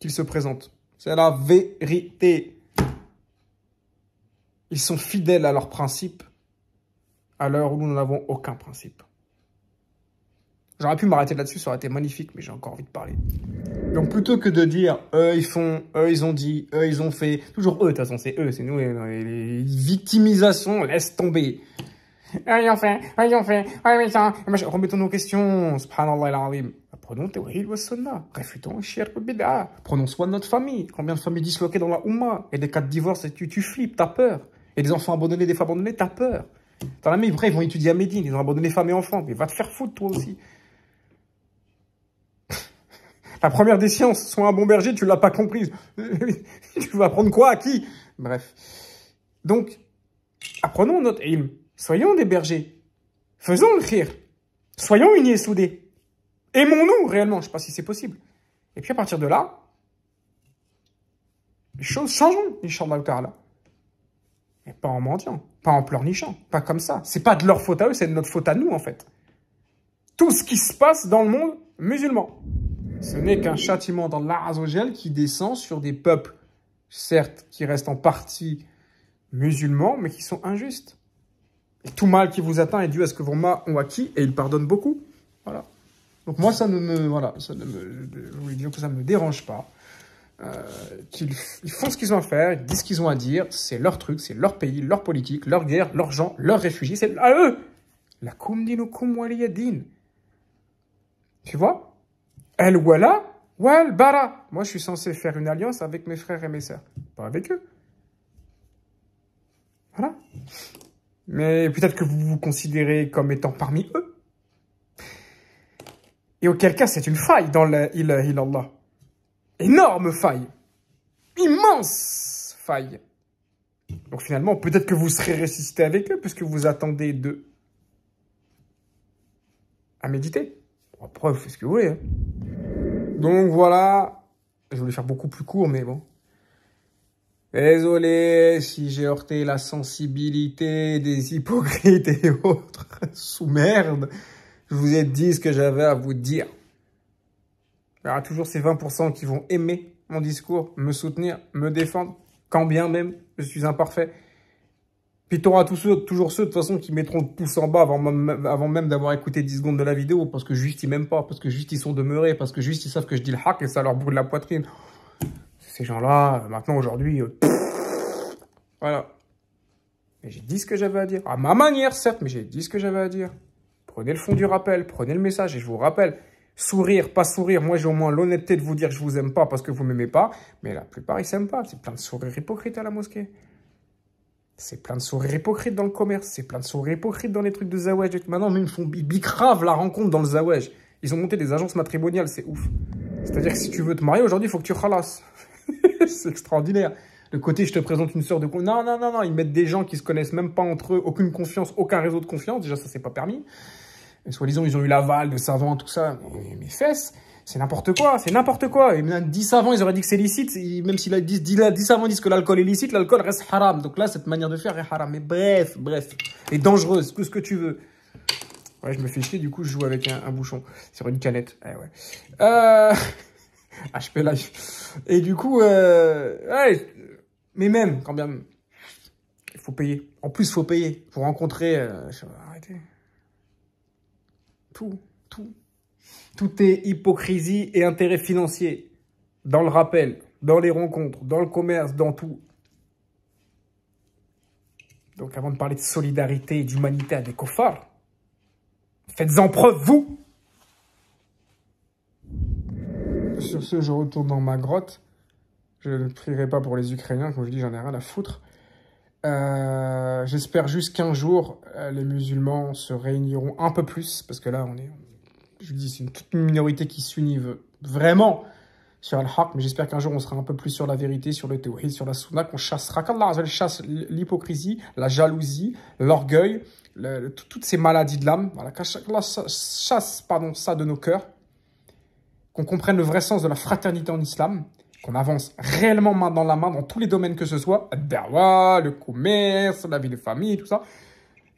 Qu'ils se présentent. C'est la vérité. Ils sont fidèles à leurs principes à l'heure où nous n'avons aucun principe. J'aurais pu m'arrêter là-dessus, ça aurait été magnifique, mais j'ai encore envie de parler. Donc plutôt que de dire eux ils font, eux ils ont dit, eux ils ont fait, toujours eux de toute façon c'est eux, c'est nous, les victimisations, laisse tomber fait. Oui, on fait. Oui, mais ça. remettons nos questions Prenons le tawhid wa Sunna, réfutons shirk ou prenons soin de notre famille, combien de familles disloquées dans la Ummah, et des cas de divorce, et tu, tu flippes, t'as peur, et des enfants abandonnés, des femmes abandonnées, t'as peur. T'en as mis, vrai, ils vont étudier à Médine, ils ont abandonné femmes et enfants, mais va te faire foutre toi aussi. la première des sciences, sois un bon berger, tu l'as pas comprise. tu vas apprendre quoi à qui Bref. Donc, apprenons notre ilm. Soyons des bergers. Faisons le khir. Soyons unis et soudés. Aimons-nous réellement, je ne sais pas si c'est possible. Et puis à partir de là, les choses changeront, Inch'Allah Ta'ala. Et pas en mendiant, pas en pleurnichant, pas comme ça. C'est pas de leur faute à eux, c'est de notre faute à nous en fait. Tout ce qui se passe dans le monde musulman, ce n'est qu'un châtiment dans l'arazogel qui descend sur des peuples, certes, qui restent en partie musulmans, mais qui sont injustes. Et tout mal qui vous atteint est dû à ce que vos mains ont acquis, et ils pardonnent beaucoup. Voilà. Donc moi, ça ne me, voilà, ça ne que ça me dérange pas. Euh, qu'ils ils font ce qu'ils ont à faire, ils disent ce qu'ils ont à dire, c'est leur truc, c'est leur pays, leur politique, leur guerre, leurs gens, leurs réfugiés, c'est à eux La Tu vois El Wala, Wal Bara Moi, je suis censé faire une alliance avec mes frères et mes sœurs, pas avec eux. Voilà. Mais peut-être que vous vous considérez comme étant parmi eux. Et auquel cas, c'est une faille dans la Allah. Énorme faille. Immense faille. Donc finalement, peut-être que vous serez ressuscité avec eux, puisque vous attendez de... à méditer. Après, vous faites ce que vous voulez. Hein. Donc voilà, je voulais faire beaucoup plus court, mais bon. Désolé si j'ai heurté la sensibilité des hypocrites et autres sous merde. Je vous ai dit ce que j'avais à vous dire. Il y aura toujours ces 20% qui vont aimer mon discours, me soutenir, me défendre, quand bien même je suis imparfait. Puis tu auras tous ceux, toujours ceux de toute façon qui mettront le pouce en bas avant même, d'avoir écouté 10 secondes de la vidéo parce que juste ils m'aiment pas, parce que juste ils sont demeurés, parce que juste ils savent que je dis le hack et ça leur brûle la poitrine ces gens-là, euh, maintenant, aujourd'hui, euh, voilà. Mais j'ai dit ce que j'avais à dire. À ma manière, certes, mais j'ai dit ce que j'avais à dire. Prenez le fond du rappel, prenez le message, et je vous rappelle, sourire, pas sourire, moi j'ai au moins l'honnêteté de vous dire que je vous aime pas parce que vous m'aimez pas, mais la plupart ils s'aiment pas, c'est plein de sourires hypocrites à la mosquée. C'est plein de sourires hypocrites dans le commerce, c'est plein de sourires hypocrites dans les trucs de Zawaj. Maintenant, même ils font bicrave la rencontre dans le Zawaj. Ils ont monté des agences matrimoniales, c'est ouf. C'est-à-dire que si tu veux te marier aujourd'hui, il faut que tu ralasses. c'est extraordinaire. Le côté, je te présente une sœur de... Non, non, non, non, ils mettent des gens qui se connaissent même pas entre eux, aucune confiance, aucun réseau de confiance. Déjà, ça, c'est pas permis. Soit disant ils ont eu l'aval de savants, tout ça. Mais, fesses, c'est n'importe quoi, c'est n'importe quoi. Et même 10 savants, ils auraient dit que c'est licite. même si 10, 10 savants disent que l'alcool est licite, l'alcool reste haram. Donc là, cette manière de faire est haram. Mais bref, bref, et dangereuse, tout ce que tu veux. Ouais, je me fais chier, du coup, je joue avec un, bouchon sur une canette. Eh ouais. Euh... HP ah, là Et du coup, euh, mais même, quand même, il faut payer. En plus, il faut payer. Pour rencontrer, euh, arrêtez. Tout, tout. Tout est hypocrisie et intérêt financier. Dans le rappel, dans les rencontres, dans le commerce, dans tout. Donc avant de parler de solidarité et d'humanité à des faites-en preuve, vous sur ce, je retourne dans ma grotte. Je ne prierai pas pour les Ukrainiens, comme je dis, j'en ai rien à foutre. Euh, j'espère juste qu'un jour, euh, les musulmans se réuniront un peu plus, parce que là, on est, je dis, c'est une toute minorité qui s'unit vraiment sur Al-Haq, mais j'espère qu'un jour, on sera un peu plus sur la vérité, sur le théorie, sur la sunna, qu'on chassera, qu'Allah chasse l'hypocrisie, la jalousie, l'orgueil, toutes ces maladies de l'âme, voilà, qu'Allah chasse pardon, ça de nos cœurs, qu'on comprenne le vrai sens de la fraternité en islam, qu'on avance réellement main dans la main dans tous les domaines que ce soit, dawa, le commerce, la vie de famille, tout ça.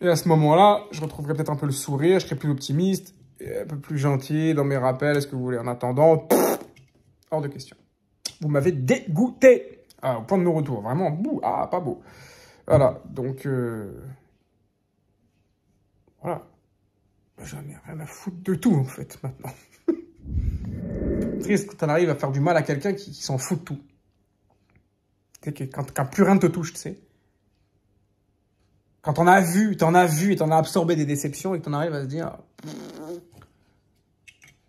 Et à ce moment-là, je retrouverai peut-être un peu le sourire, je serai plus optimiste, un peu plus gentil dans mes rappels, est-ce que vous voulez en attendant Hors de question. Vous m'avez dégoûté ah, au point de nos retours, vraiment, bouh, ah, pas beau. Voilà, donc... Euh, voilà. J'en ai rien à foutre de tout, en fait, maintenant triste quand on arrive à faire du mal à quelqu'un qui, s'en fout de tout. Quand, quand plus rien ne te touche, tu sais. Quand on a vu, t'en as vu et t'en as absorbé des déceptions et que t'en arrives à se dire...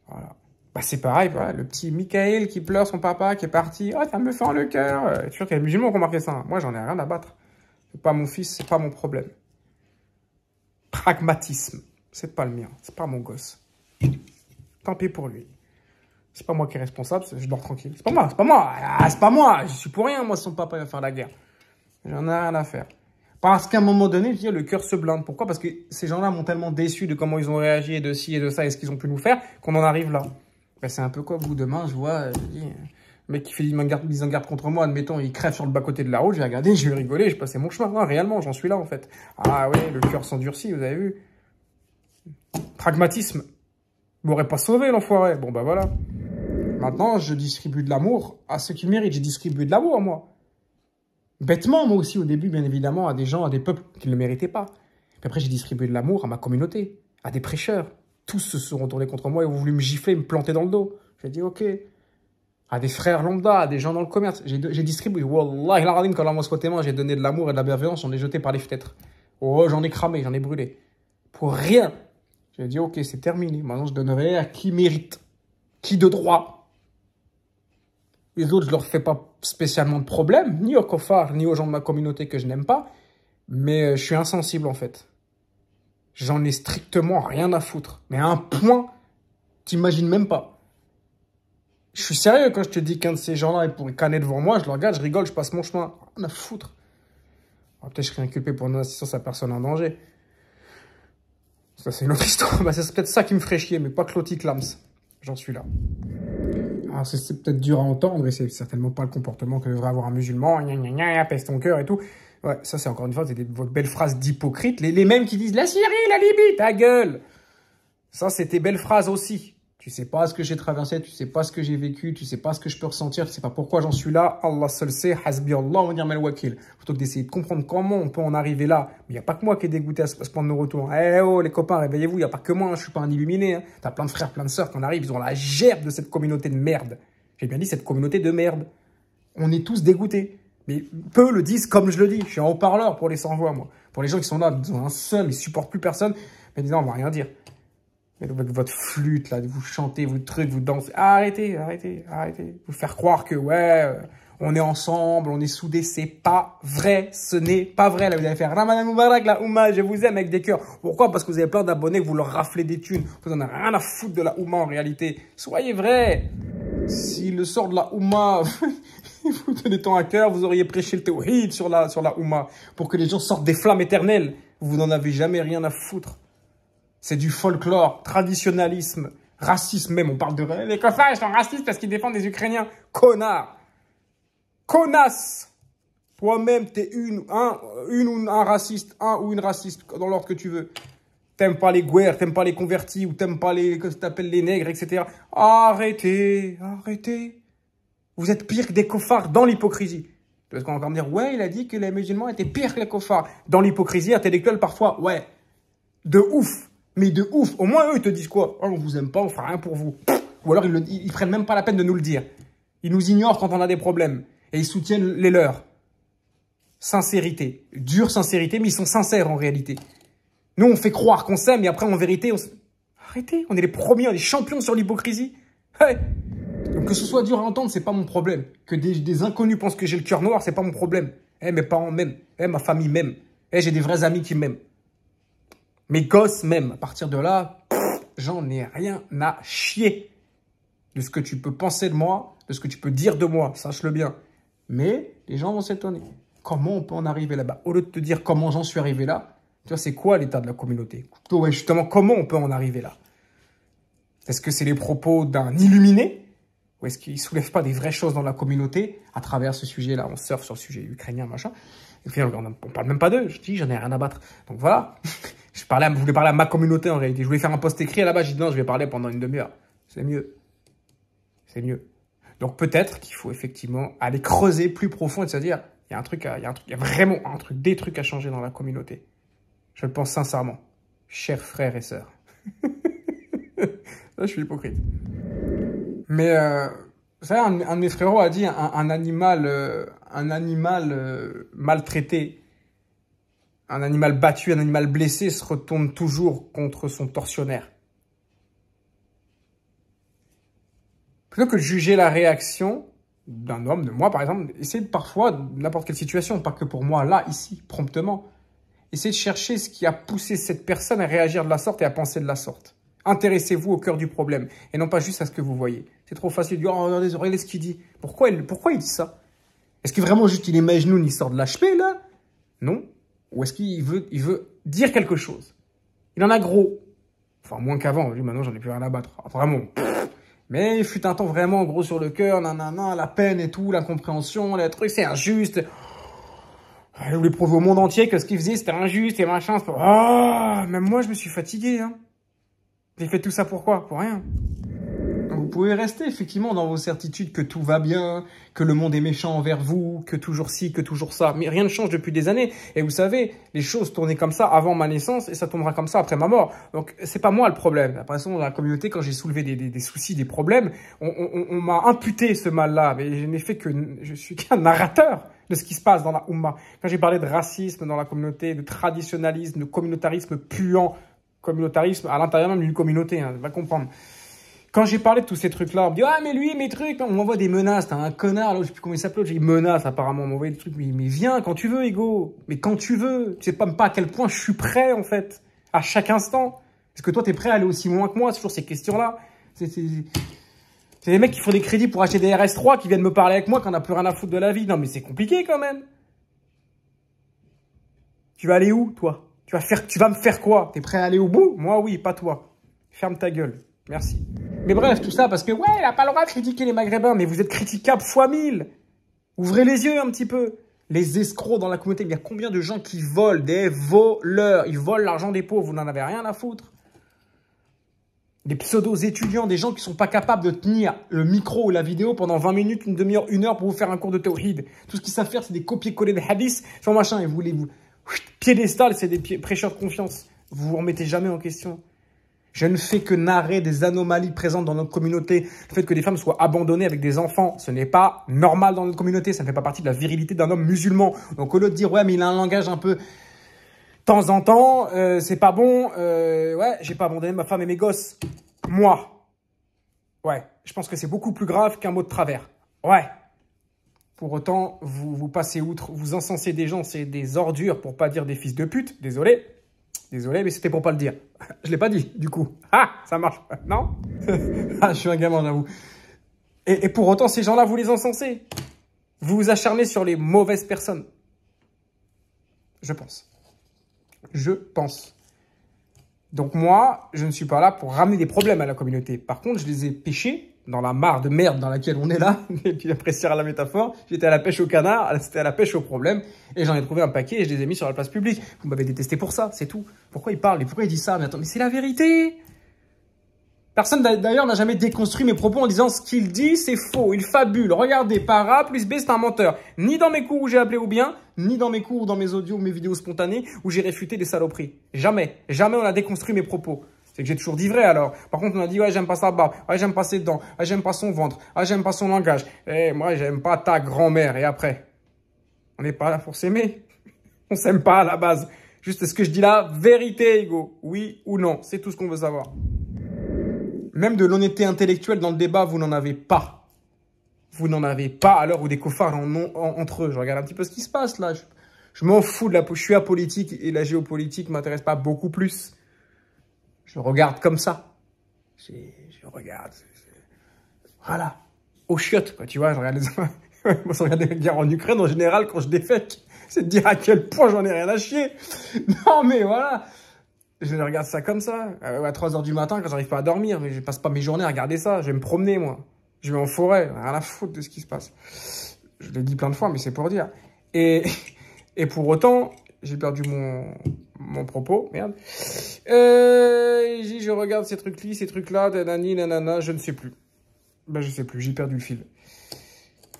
Voilà. Bah, c'est pareil, le petit Michael qui pleure son papa, qui est parti. Oh, ça me fend le cœur. Tu vois qu'il y a des musulmans qui ont ça. Moi, j'en ai rien à battre. C'est pas mon fils, c'est pas mon problème. Pragmatisme. C'est pas le mien. C'est pas mon gosse. Tant pis pour lui. C'est pas moi qui est responsable, je dors tranquille. C'est pas moi, c'est pas moi, ah, c'est pas moi. Je suis pour rien, moi, son papa va faire la guerre. J'en ai rien à faire. Parce qu'à un moment donné, je dis, le cœur se blinde. Pourquoi Parce que ces gens-là m'ont tellement déçu de comment ils ont réagi et de ci et de ça et ce qu'ils ont pu nous faire qu'on en arrive là. Ben, c'est un peu quoi, vous, demain, je vois, je dis, le mec qui fait une mises en garde contre moi, admettons, il crève sur le bas-côté de la route, j'ai regardé, je vais rigoler, je passer mon chemin. réellement, j'en suis là, en fait. Ah oui, le cœur s'endurcit, vous avez vu. Pragmatisme. M'aurait pas sauvé, l'enfoiré. Bon, bah voilà. Maintenant, je distribue de l'amour à ceux qui méritent. J'ai distribué de l'amour, à moi. Bêtement, moi aussi, au début, bien évidemment, à des gens, à des peuples qui ne le méritaient pas. Mais après, j'ai distribué de l'amour à ma communauté, à des prêcheurs. Tous se sont retournés contre moi et ont voulu me gifler, me planter dans le dos. J'ai dit, ok. À des frères lambda, à des gens dans le commerce. J'ai distribué. Wallah, il quand l'amour côté moi. j'ai donné de l'amour et de la bienveillance, on est jeté par les fenêtres. Oh, j'en ai cramé, j'en ai brûlé. Pour rien. J'ai dit, ok, c'est terminé. Maintenant, je donnerai à qui mérite. Qui de droit les autres, je leur fais pas spécialement de problème, ni aux cofards, ni aux gens de ma communauté que je n'aime pas, mais euh, je suis insensible en fait. J'en ai strictement rien à foutre, mais à un point, t'imagines même pas. Je suis sérieux quand je te dis qu'un de ces gens-là est pourrait canner devant moi, je le regarde, je rigole, je passe mon chemin. Rien à foutre. Ah, peut-être je serais inculpé pour non-assistance à personne en danger. Ça, c'est une autre histoire. Bah, c'est peut-être ça qui me ferait chier, mais pas Clotilde Lams. J'en suis là. Alors c'est peut-être dur à entendre et c'est certainement pas le comportement que devrait avoir un musulman. Gna, gna, gna, pèse ton cœur et tout. Ouais, ça c'est encore une fois, c'est des belles phrases d'hypocrite. Les, mêmes qui disent la Syrie, la Libye, ta gueule. Ça c'était belle belles phrases aussi. Tu sais pas ce que j'ai traversé, tu sais pas ce que j'ai vécu, tu sais pas ce que je peux ressentir, tu sais pas pourquoi j'en suis là. Allah seul sait, hasbi Allah, on ni'mal wakil. Plutôt que d'essayer de comprendre comment on peut en arriver là. Mais il n'y a pas que moi qui est dégoûté à ce, point de nos retours. Eh oh, les copains, réveillez-vous, il n'y a pas que moi, je hein, je suis pas un illuminé. Hein. T'as plein de frères, plein de sœurs qui en arrivent, ils ont la gerbe de cette communauté de merde. J'ai bien dit cette communauté de merde. On est tous dégoûtés. Mais peu le disent comme je le dis. Je suis un haut-parleur pour les sans-voix, moi. Pour les gens qui sont là, ils ont un seul, ils supportent plus personne. Mais disant, on va rien dire avec votre flûte, là, vous chantez, vous trucs, vous dansez. Arrêtez, arrêtez, arrêtez. Vous faire croire que, ouais, euh, on est ensemble, on est soudés, c'est pas vrai, ce n'est pas vrai. Là, vous allez faire Ramadan Mubarak, la Ouma, je vous aime avec des cœurs. Pourquoi Parce que vous avez plein d'abonnés, vous leur raflez des thunes. Vous n'en avez rien à foutre de la Ouma en réalité. Soyez vrai. Si le sort de la Ouma, vous tenez tant à cœur, vous auriez prêché le théorite sur la, sur la Ouma pour que les gens sortent des flammes éternelles. Vous n'en avez jamais rien à foutre. C'est du folklore, traditionnalisme, racisme même. On parle de les ils sont racistes parce qu'ils défendent des Ukrainiens. Connard Connasse Toi-même, t'es une, un, une ou un raciste, un ou une raciste, dans l'ordre que tu veux. T'aimes pas les guerres, t'aimes pas les convertis, ou t'aimes pas les, que t'appelles les nègres, etc. Arrêtez, arrêtez. Vous êtes pire que des coffards dans l'hypocrisie. Parce qu'on va me dire, ouais, il a dit que les musulmans étaient pire que les coffards Dans l'hypocrisie intellectuelle, parfois, ouais. De ouf. Mais de ouf, au moins eux, ils te disent quoi oh, On vous aime pas, on fera rien pour vous. Ou alors ils, prennent même pas la peine de nous le dire. Ils nous ignorent quand on a des problèmes. Et ils soutiennent les leurs. Sincérité. Dure sincérité, mais ils sont sincères en réalité. Nous, on fait croire qu'on s'aime, et après, en vérité, on Arrêtez, on est les premiers, on est les champions sur l'hypocrisie. que ce soit dur à entendre, c'est pas mon problème. Que des, inconnus pensent que j'ai le cœur noir, c'est pas mon problème. Eh, mes parents m'aiment. Eh, ma famille m'aime. Eh, j'ai des vrais amis qui m'aiment mes gosses même, à partir de là, j'en ai rien à chier de ce que tu peux penser de moi, de ce que tu peux dire de moi, sache-le bien. Mais les gens vont s'étonner. Comment on peut en arriver là-bas Au lieu de te dire comment j'en suis arrivé là, tu vois, c'est quoi l'état de la communauté ouais, Justement, comment on peut en arriver là Est-ce que c'est les propos d'un illuminé Ou est-ce qu'il soulève pas des vraies choses dans la communauté à travers ce sujet-là On surfe sur le sujet ukrainien, machin. Et puis, on ne parle même pas d'eux. Je dis, j'en ai rien à battre. Donc voilà. Je, parlais je voulais parler à ma communauté en réalité. Je voulais faire un post écrit là-bas. Je dit non, je vais parler pendant une demi-heure. C'est mieux. C'est mieux. Donc peut-être qu'il faut effectivement aller creuser plus profond et se dire il y a un truc, il y a un truc, il y a vraiment un truc, des trucs à changer dans la communauté. Je le pense sincèrement, chers frères et sœurs. là, je suis hypocrite. Mais euh, vous savez, un, un, de mes frérots a dit un, animal, un animal, euh, euh, maltraité un animal battu, un animal blessé se retourne toujours contre son tortionnaire. Plutôt que de juger la réaction d'un homme, de moi par exemple, essayez parfois, n'importe quelle situation, pas que pour moi, là, ici, promptement, essayez de chercher ce qui a poussé cette personne à réagir de la sorte et à penser de la sorte. Intéressez-vous au cœur du problème et non pas juste à ce que vous voyez. C'est trop facile de dire oh, regardez, ce qu'il dit. Pourquoi il, pourquoi il dit ça Est-ce que vraiment juste il est nous il sort de l'HP là Non. Ou est-ce qu'il veut, il veut dire quelque chose Il en a gros. Enfin, moins qu'avant. Lui, maintenant, j'en ai plus rien à battre. Ah, vraiment. Mais il fut un temps vraiment gros sur le cœur, nanana, la peine et tout, l'incompréhension, les trucs, c'est injuste. Ah, il voulait prouver au monde entier que ce qu'il faisait, c'était injuste et machin. Ah, même moi, je me suis fatigué. Hein. J'ai fait tout ça pour quoi Pour rien. Vous pouvez rester effectivement dans vos certitudes que tout va bien, que le monde est méchant envers vous, que toujours ci, que toujours ça. Mais rien ne change depuis des années. Et vous savez, les choses tournaient comme ça avant ma naissance et ça tombera comme ça après ma mort. Donc c'est pas moi le problème. Après ça, dans la communauté, quand j'ai soulevé des, des, soucis, des problèmes, on, m'a imputé ce mal-là. Mais je n'ai fait que, je suis qu'un narrateur de ce qui se passe dans la Oumma. Quand j'ai parlé de racisme dans la communauté, de traditionnalisme, de communautarisme puant, communautarisme à l'intérieur même d'une communauté, on hein, va comprendre quand j'ai parlé de tous ces trucs-là, on me dit Ah, mais lui, mes trucs On m'envoie des menaces. T'as un connard, là, je sais plus comment il s'appelle. J'ai menace, apparemment. On m'envoie des trucs. Mais, viens quand tu veux, Ego. Mais quand tu veux. Tu sais pas, à quel point je suis prêt, en fait. À chaque instant. Est-ce que toi, t'es prêt à aller aussi loin que moi sur ces questions-là C'est des mecs qui font des crédits pour acheter des RS3 qui viennent me parler avec moi quand on n'a plus rien à foutre de la vie. Non, mais c'est compliqué quand même. Tu vas aller où, toi tu vas, faire, tu vas me faire quoi T'es prêt à aller au bout Moi, oui, pas toi. Ferme ta gueule. Merci. Mais bref, tout ça parce que, ouais, il n'a pas le droit de critiquer les Maghrébins, mais vous êtes critiquables fois mille. Ouvrez les yeux un petit peu. Les escrocs dans la communauté, il y a combien de gens qui volent Des voleurs. Ils volent l'argent des pauvres, vous n'en avez rien à foutre. Des pseudo-étudiants, des gens qui sont pas capables de tenir le micro ou la vidéo pendant 20 minutes, une demi-heure, une heure pour vous faire un cours de tawhid. Tout ce qu'ils savent faire, c'est des copier-coller de hadiths, machin, et vous les... Vous... Piédestal, c'est des prêcheurs de confiance. Vous vous remettez jamais en question. Je ne fais que narrer des anomalies présentes dans notre communauté. Le fait que des femmes soient abandonnées avec des enfants, ce n'est pas normal dans notre communauté. Ça ne fait pas partie de la virilité d'un homme musulman. Donc au lieu de dire, ouais, mais il a un langage un peu... temps en temps, euh, c'est pas bon. Euh, ouais, j'ai pas abandonné ma femme et mes gosses. Moi. Ouais, je pense que c'est beaucoup plus grave qu'un mot de travers. Ouais. Pour autant, vous, vous passez outre, vous encensez des gens, c'est des ordures, pour pas dire des fils de pute, désolé. Désolé, mais c'était pour pas le dire. Je l'ai pas dit, du coup. Ah, ça marche Non Ah, je suis un gamin, j'avoue. Et, et, pour autant, ces gens-là, vous les encensez. Vous vous acharnez sur les mauvaises personnes. Je pense. Je pense. Donc moi, je ne suis pas là pour ramener des problèmes à la communauté. Par contre, je les ai pêchés dans la mare de merde dans laquelle on est là, et puis apprécier la métaphore, j'étais à la pêche au canard, c'était à la pêche au problème, et j'en ai trouvé un paquet et je les ai mis sur la place publique. Vous m'avez détesté pour ça, c'est tout. Pourquoi il parle pourquoi il dit ça Mais attends, mais c'est la vérité Personne d'ailleurs n'a jamais déconstruit mes propos en disant ce qu'il dit, c'est faux, il fabule. Regardez, par A plus B, c'est un menteur. Ni dans mes cours où j'ai appelé au bien, ni dans mes cours, dans mes audios, mes vidéos spontanées, où j'ai réfuté des saloperies. Jamais, jamais on a déconstruit mes propos. C'est que j'ai toujours dit vrai alors. Par contre, on a dit, ouais, j'aime pas sa barbe, ouais, j'aime pas ses dents, ouais, j'aime pas son ventre, ouais, j'aime pas son langage. Et eh, moi, j'aime pas ta grand-mère. Et après, on n'est pas là pour s'aimer. on s'aime pas à la base. Juste, ce que je dis là, vérité, Hugo Oui ou non C'est tout ce qu'on veut savoir. Même de l'honnêteté intellectuelle dans le débat, vous n'en avez pas. Vous n'en avez pas à l'heure où des coffards en ont entre eux. Je regarde un petit peu ce qui se passe là. Je, m'en fous de la... Je suis apolitique et la géopolitique m'intéresse pas beaucoup plus. Je regarde comme ça. Je, regarde. Voilà. Au chiottes, quoi, tu vois. Je regarde les... Moi, je regarde les guerres en Ukraine, en général, quand je défèque, c'est de dire à quel point j'en ai rien à chier. Non, mais voilà. Je regarde ça comme ça. Euh, à 3 heures du matin, quand j'arrive pas à dormir, mais je passe pas mes journées à regarder ça. Je vais me promener, moi. Je vais en forêt. Rien à foutre de ce qui se passe. Je l'ai dit plein de fois, mais c'est pour dire. Et, et pour autant, j'ai perdu mon, mon propos, merde. Euh, je regarde ces trucs-là, ces trucs-là, nanani, nanana, je ne sais plus. Je ben, je sais plus, j'ai perdu le fil.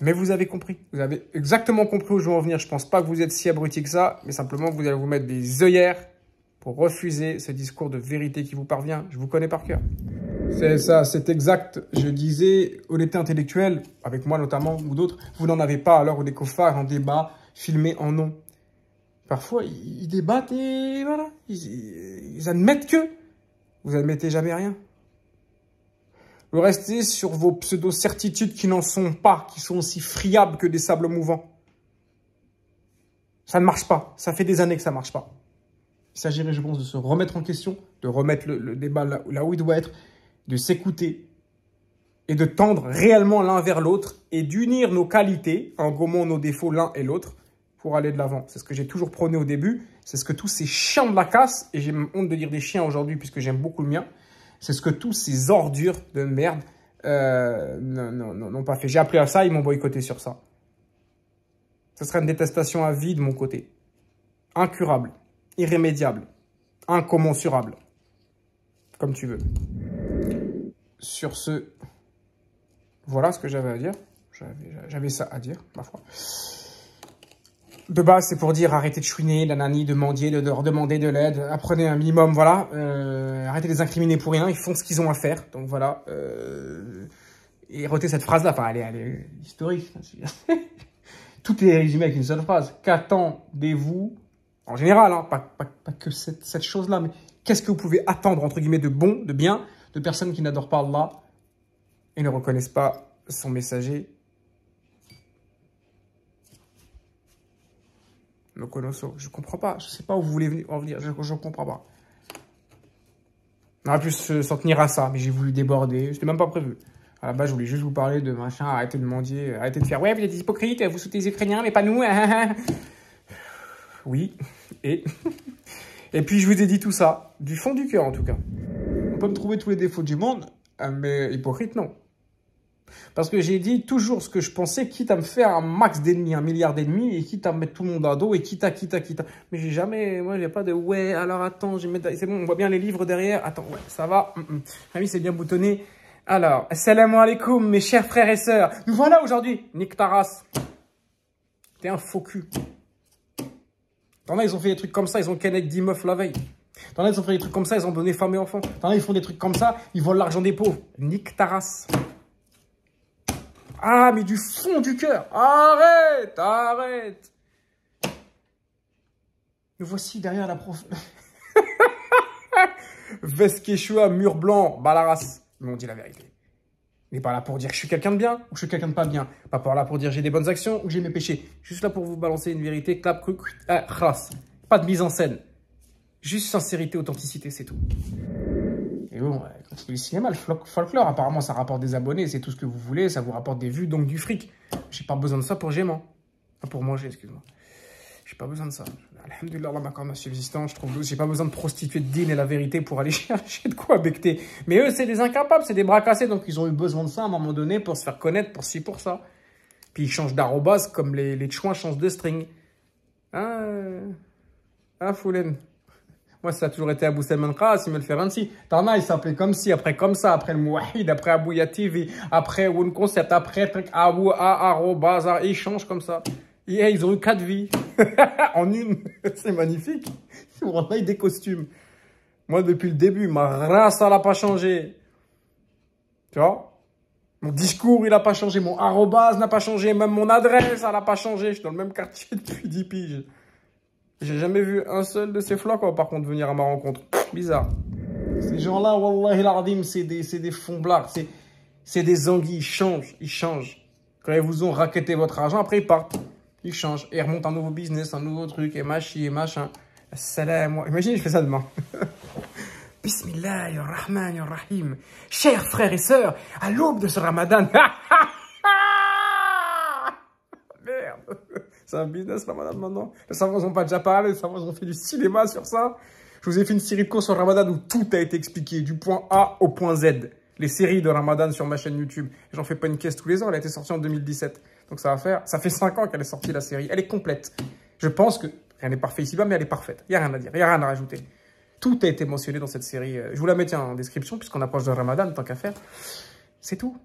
Mais vous avez compris. Vous avez exactement compris où je veux en venir. Je pense pas que vous êtes si abruti que ça, mais simplement, vous allez vous mettre des œillères pour refuser ce discours de vérité qui vous parvient. Je vous connais par cœur. C'est ça, c'est exact. Je disais, honnêteté intellectuelle, avec moi notamment, ou d'autres, vous n'en avez pas alors au coffards en débat, filmé en nom. Parfois, ils, débattent et voilà. Ils, admettent que vous admettez jamais rien. Vous restez sur vos pseudo-certitudes qui n'en sont pas, qui sont aussi friables que des sables mouvants. Ça ne marche pas. Ça fait des années que ça ne marche pas. Il s'agirait, je pense, de se remettre en question, de remettre le, débat là, là où il doit être, de s'écouter, et de tendre réellement l'un vers l'autre et d'unir nos qualités, en gommant nos défauts l'un et l'autre, pour aller de l'avant. C'est ce que j'ai toujours prôné au début. C'est ce que tous ces chiens de la casse, et j'ai honte de dire des chiens aujourd'hui puisque j'aime beaucoup le mien, c'est ce que tous ces ordures de merde euh, n'ont pas fait. J'ai appelé à ça, ils m'ont boycotté sur ça. Ce serait une détestation à vie de mon côté. Incurable, irrémédiable, incommensurable. Comme tu veux. Sur ce, voilà ce que j'avais à dire. J'avais ça à dire, ma foi. De base, c'est pour dire arrêtez de chouiner, nanani, de mendier, de, leur demander de l'aide, apprenez un minimum, voilà. Euh, arrêtez de les incriminer pour rien, ils font ce qu'ils ont à faire. Donc voilà. Euh, et retenez cette phrase-là, enfin, elle est, elle est historique. Tout est résumé avec une seule phrase. Qu'attendez-vous, en général, hein, pas, que cette, cette chose-là, mais qu'est-ce que vous pouvez attendre, entre guillemets, de bon, de bien, de personnes qui n'adorent pas Allah et ne reconnaissent pas son messager le Colosso. Je comprends pas. Je sais pas où vous voulez en venir. Je, comprends pas. On aurait pu s'en tenir à ça, mais j'ai voulu déborder. Je n'étais même pas prévu. À la base, je voulais juste vous parler de machin, arrêtez de mendier, arrêtez de faire « Ouais, vous êtes des hypocrites, vous soutenez les Ukrainiens, mais pas nous !» Oui, et... et puis je vous ai dit tout ça, du fond du cœur en tout cas. On peut me trouver tous les défauts du monde, euh, mais hypocrite, non. Parce que j'ai dit toujours ce que je pensais, quitte à me faire un max d'ennemis, un milliard d'ennemis, et quitte à mettre tout le monde à dos, et quitte à, quitte à, quitte à. Mais j'ai jamais, moi, j'ai pas de ouais, alors attends, c'est bon, on voit bien les livres derrière. Attends, ouais, ça va. Mm, mm. Ah oui, c'est bien boutonné. Alors, salam alaikum, mes chers frères et sœurs. Nous voilà aujourd'hui. Nick Taras. T'es un faux cul. T'en as, ils ont fait des trucs comme ça, ils ont connecté 10 meufs la veille. T'en as, ils ont fait des trucs comme ça, ils ont donné femme et enfants. T'en as, ils font des trucs comme ça, ils volent l'argent des pauvres. Nick Taras. Ah, mais du fond du cœur. Arrête, arrête. Me voici derrière la prof. Veste mur blanc, balaras. Mais on dit la vérité. mais n'est pas là pour dire que je suis quelqu'un de bien ou que je suis quelqu'un de pas bien. Pas par là pour dire j'ai des bonnes actions ou que j'ai mes péchés. Juste là pour vous balancer une vérité, clap, cruc. cru, ah, Pas de mise en scène. Juste sincérité, authenticité, c'est tout. Et bon, le cinéma, le folklore, apparemment, ça rapporte des abonnés, c'est tout ce que vous voulez, ça vous rapporte des vues, donc du fric. J'ai pas besoin de ça pour Pour manger, excuse-moi. J'ai pas besoin de ça. Alhamdulillah, ma subsistance, je trouve J'ai pas besoin de prostituer de din et la vérité pour aller chercher de quoi becter. Mais eux, c'est des incapables, c'est des bras cassés, donc ils ont eu besoin de ça à un moment donné pour se faire connaître, pour ci, pour ça. Puis ils changent d'arrobas comme les, les chouins changent de string. Ah, euh, ah Foulen. Moi, ça a toujours été Abou me Simel le fait T'en as, il s'appelait comme ci, après comme ça, après le Mouahid, après Abou Yativi, après One Concept, après Abou Aaro, Bazar, ils changent comme ça. Et eh, ils ont eu quatre vies. en une. C'est magnifique. On a eu des costumes. Moi, depuis le début, ma race, elle n'a pas changé. Tu vois mon discours, il n'a pas changé. Mon arrobase n'a pas changé. Même mon adresse, elle n'a pas changé. Je suis dans le même quartier depuis 10 piges. J'ai jamais vu un seul de ces flacons, par contre, venir à ma rencontre. Bizarre. Ces gens-là, wallahi l'ardim, c'est des, des fomblards. C'est des anguilles. Ils changent. Ils changent. Quand ils vous ont raquetté votre argent, après, ils partent. Ils changent. Et ils remontent un nouveau business, un nouveau truc, et machi, et machin. Salam. Imagine, je fais ça demain. Bismillah, Rahman, Rahim. Chers frères et sœurs, à l'aube de ce ramadan. C'est un business, Ramadan, maintenant. Les savants n'ont pas déjà parlé, les savants ont fait du cinéma sur ça. Je vous ai fait une série de cours sur Ramadan où tout a été expliqué, du point A au point Z. Les séries de Ramadan sur ma chaîne YouTube. J'en fais pas une caisse tous les ans, elle a été sortie en 2017. Donc ça va faire, ça fait 5 ans qu'elle est sortie la série. Elle est complète. Je pense que, rien n'est parfait ici-bas, mais elle est parfaite. Il n'y a rien à dire, il n'y a rien à rajouter. Tout a été mentionné dans cette série. Je vous la mets en description, puisqu'on approche de Ramadan, tant qu'à faire. C'est tout.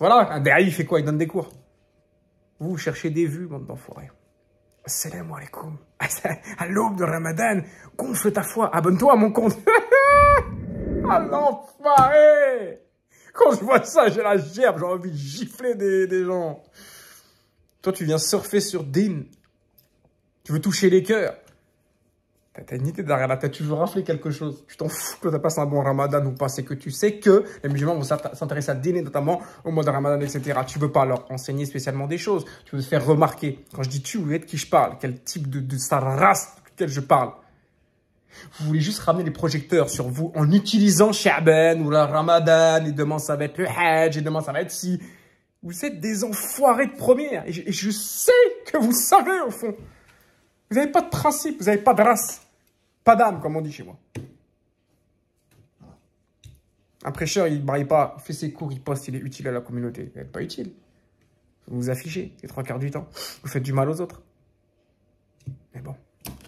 Voilà, ah, Derrière, il fait quoi Il donne des cours. Vous cherchez des vues, bande d'enfoirés. Assalamu alaikum. À l'aube de Ramadan, gonfle ta foi. Abonne-toi à mon compte. ah l'enfoiré Quand je vois ça, j'ai la gerbe. J'ai envie de gifler des, des gens. Toi, tu viens surfer sur Dean. Tu veux toucher les cœurs. T'as une idée derrière tête, tu veux raflé quelque chose. Tu t'en fous que t'as passé un bon ramadan ou pas, c'est que tu sais que les musulmans vont s'intéresser à dîner, notamment au mois de ramadan, etc. Tu veux pas leur enseigner spécialement des choses, tu veux te faire remarquer. Quand je dis tu, vous voyez qui je parle, quel type de, de sa race de quel je parle. Vous voulez juste ramener les projecteurs sur vous en utilisant Shaban ou la ramadan, et demain ça va être le hajj, et demain ça va être si. Vous êtes des enfoirés de première, et je, et je sais que vous savez au fond. Vous n'avez pas de principe, vous n'avez pas de race. Pas d'âme, comme on dit chez moi. Un prêcheur, il ne braille pas, fait ses cours, il poste, il est utile à la communauté. Il n'est pas utile. Vous vous affichez les trois quarts du temps. Vous faites du mal aux autres. Mais bon,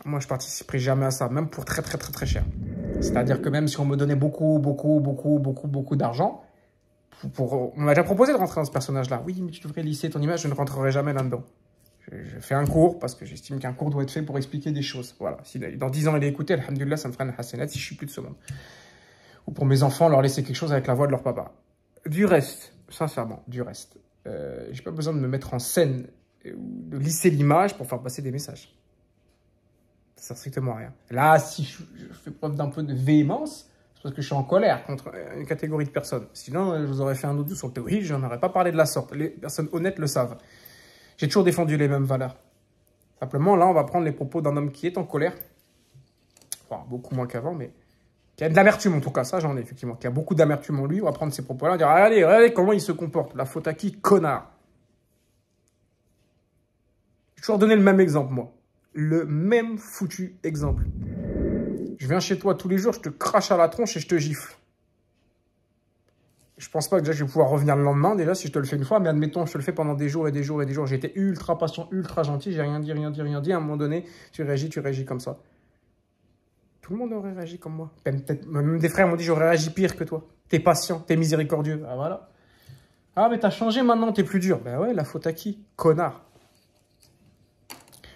moi, je participerai jamais à ça, même pour très, très, très, très cher. C'est-à-dire que même si on me donnait beaucoup, beaucoup, beaucoup, beaucoup, beaucoup d'argent, on m'a déjà proposé de rentrer dans ce personnage-là. Oui, mais tu devrais lisser ton image, je ne rentrerai jamais là-dedans je fais un cours parce que j'estime qu'un cours doit être fait pour expliquer des choses. Voilà. Si dans 10 ans, il est écouté, alhamdoulilah, ça me fera une hassanat si je suis plus de ce monde. Ou pour mes enfants, leur laisser quelque chose avec la voix de leur papa. Du reste, sincèrement, du reste, je euh, j'ai pas besoin de me mettre en scène euh, ou de lisser l'image pour faire passer des messages. Ça sert strictement à rien. Là, si je, fais preuve d'un peu de véhémence, c'est parce que je suis en colère contre euh, une catégorie de personnes. Sinon, je vous aurais fait un audio sur le théorie, je n'en aurais pas parlé de la sorte. Les personnes honnêtes le savent. J'ai toujours défendu les mêmes valeurs. Simplement, là, on va prendre les propos d'un homme qui est en colère. beaucoup moins qu'avant, mais qui a de l'amertume en tout cas, ça j'en ai effectivement, qui a beaucoup d'amertume en lui, on va prendre ses propos-là, on dire allez, regardez comment il se comporte, la faute à qui, connard. Je toujours donner le même exemple, moi. Le même foutu exemple. Je viens chez toi tous les jours, je te crache à la tronche et je te gifle je pense pas que je vais pouvoir revenir le lendemain, déjà, si je te le fais une fois, mais admettons, je te le fais pendant des jours et des jours et des jours. J'étais ultra patient, ultra gentil, j'ai rien dit, rien dit, rien dit. À un moment donné, tu réagis, tu réagis comme ça. Tout le monde aurait réagi comme moi. Même, même des frères m'ont dit, j'aurais réagi pire que toi. T'es patient, t'es miséricordieux. Ah voilà. Ah, mais t'as changé maintenant, t'es plus dur. Ben ouais, la faute à qui Connard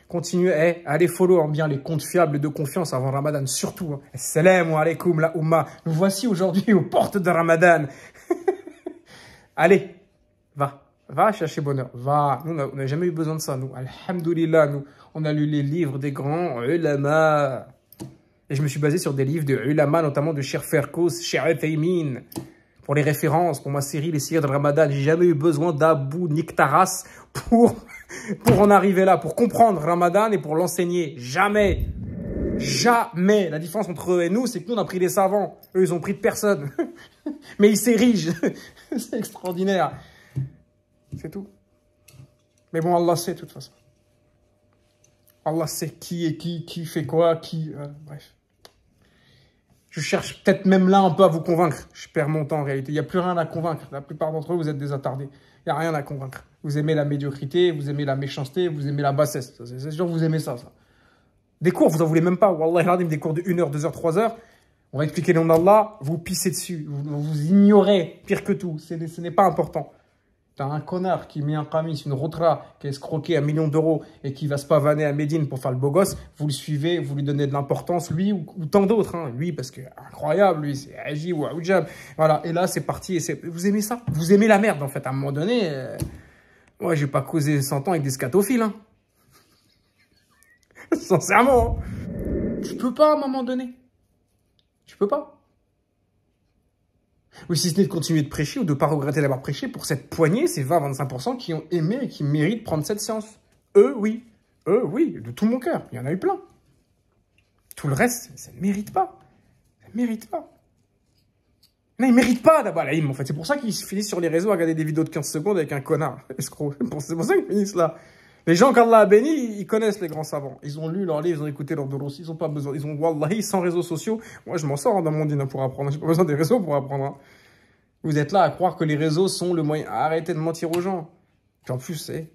continuez, eh, allez follow en bien les comptes fiables de confiance avant Ramadan, surtout. Hein. ou alaikum la Oumma. Nous voici aujourd'hui aux portes de Ramadan. allez, va. Va chercher bonheur, va. Nous, on n'a jamais eu besoin de ça, nous. Alhamdoulilah, nous, on a lu les livres des grands ulama. Et je me suis basé sur des livres de ulama, notamment de Cher Ferkous, Cher Pour les références, pour ma série Les séries de Ramadan, j'ai jamais eu besoin d'Abu Niktaras pour pour en arriver là, pour comprendre Ramadan et pour l'enseigner. Jamais. Jamais. La différence entre eux et nous, c'est que nous, on a pris des savants. Eux, ils ont pris de personne. Mais ils s'érigent. c'est extraordinaire. C'est tout. Mais bon, Allah sait, de toute façon. Allah sait qui est qui, qui fait quoi, qui... Euh, bref. Je cherche peut-être même là un peu à vous convaincre. Je perds mon temps en réalité. Il n'y a plus rien à convaincre. La plupart d'entre eux, vous êtes des attardés. Il n'y a rien à convaincre vous aimez la médiocrité, vous aimez la méchanceté, vous aimez la bassesse. C'est sûr, vous aimez ça, ça. Des cours, vous en voulez même pas. Wallah, des cours de 1h, 2h, 3h. On va expliquer le nom d'Allah, vous pissez dessus, vous, ignorez, pire que tout. Ce n'est pas important. T'as un connard qui met un camis, une rotra, qui est escroqué à un million d'euros et qui va se pavaner à Médine pour faire le beau gosse, vous le suivez, vous lui donnez de l'importance, lui ou, tant d'autres. Hein. Lui, parce que incroyable, lui, c'est Aji ou Aoujab. Voilà, et là, c'est parti. Et vous aimez ça Vous aimez la merde, en fait. À un moment donné, euh, moi, j'ai pas causé 100 ans avec des scatophiles. Hein. Sincèrement. Hein. Tu peux pas à un moment donné. Tu peux pas. Oui, si ce n'est de continuer de prêcher ou de ne pas regretter d'avoir prêché pour cette poignée, ces 20-25% qui ont aimé et qui méritent prendre cette séance. Eux, oui. Eux, oui, de tout mon cœur. Il y en a eu plein. Tout le reste, ça ne mérite pas. Ça ne mérite pas. Non, ils méritent pas d'avoir la en fait. C'est pour ça qu'ils finissent sur les réseaux à regarder des vidéos de 15 secondes avec un connard, escroc. C'est pour ça qu'ils finissent là. Les gens qu'Allah a béni, ils connaissent les grands savants. Ils ont lu leurs livres, ils ont écouté leurs doros, ils ont pas besoin. Ils ont, wallahi, sans réseaux sociaux. Moi, je m'en sors hein, dans mon dîner pour apprendre. J'ai pas besoin des réseaux pour apprendre. Hein. Vous êtes là à croire que les réseaux sont le moyen. Arrêtez de mentir aux gens. Puis en plus, c'est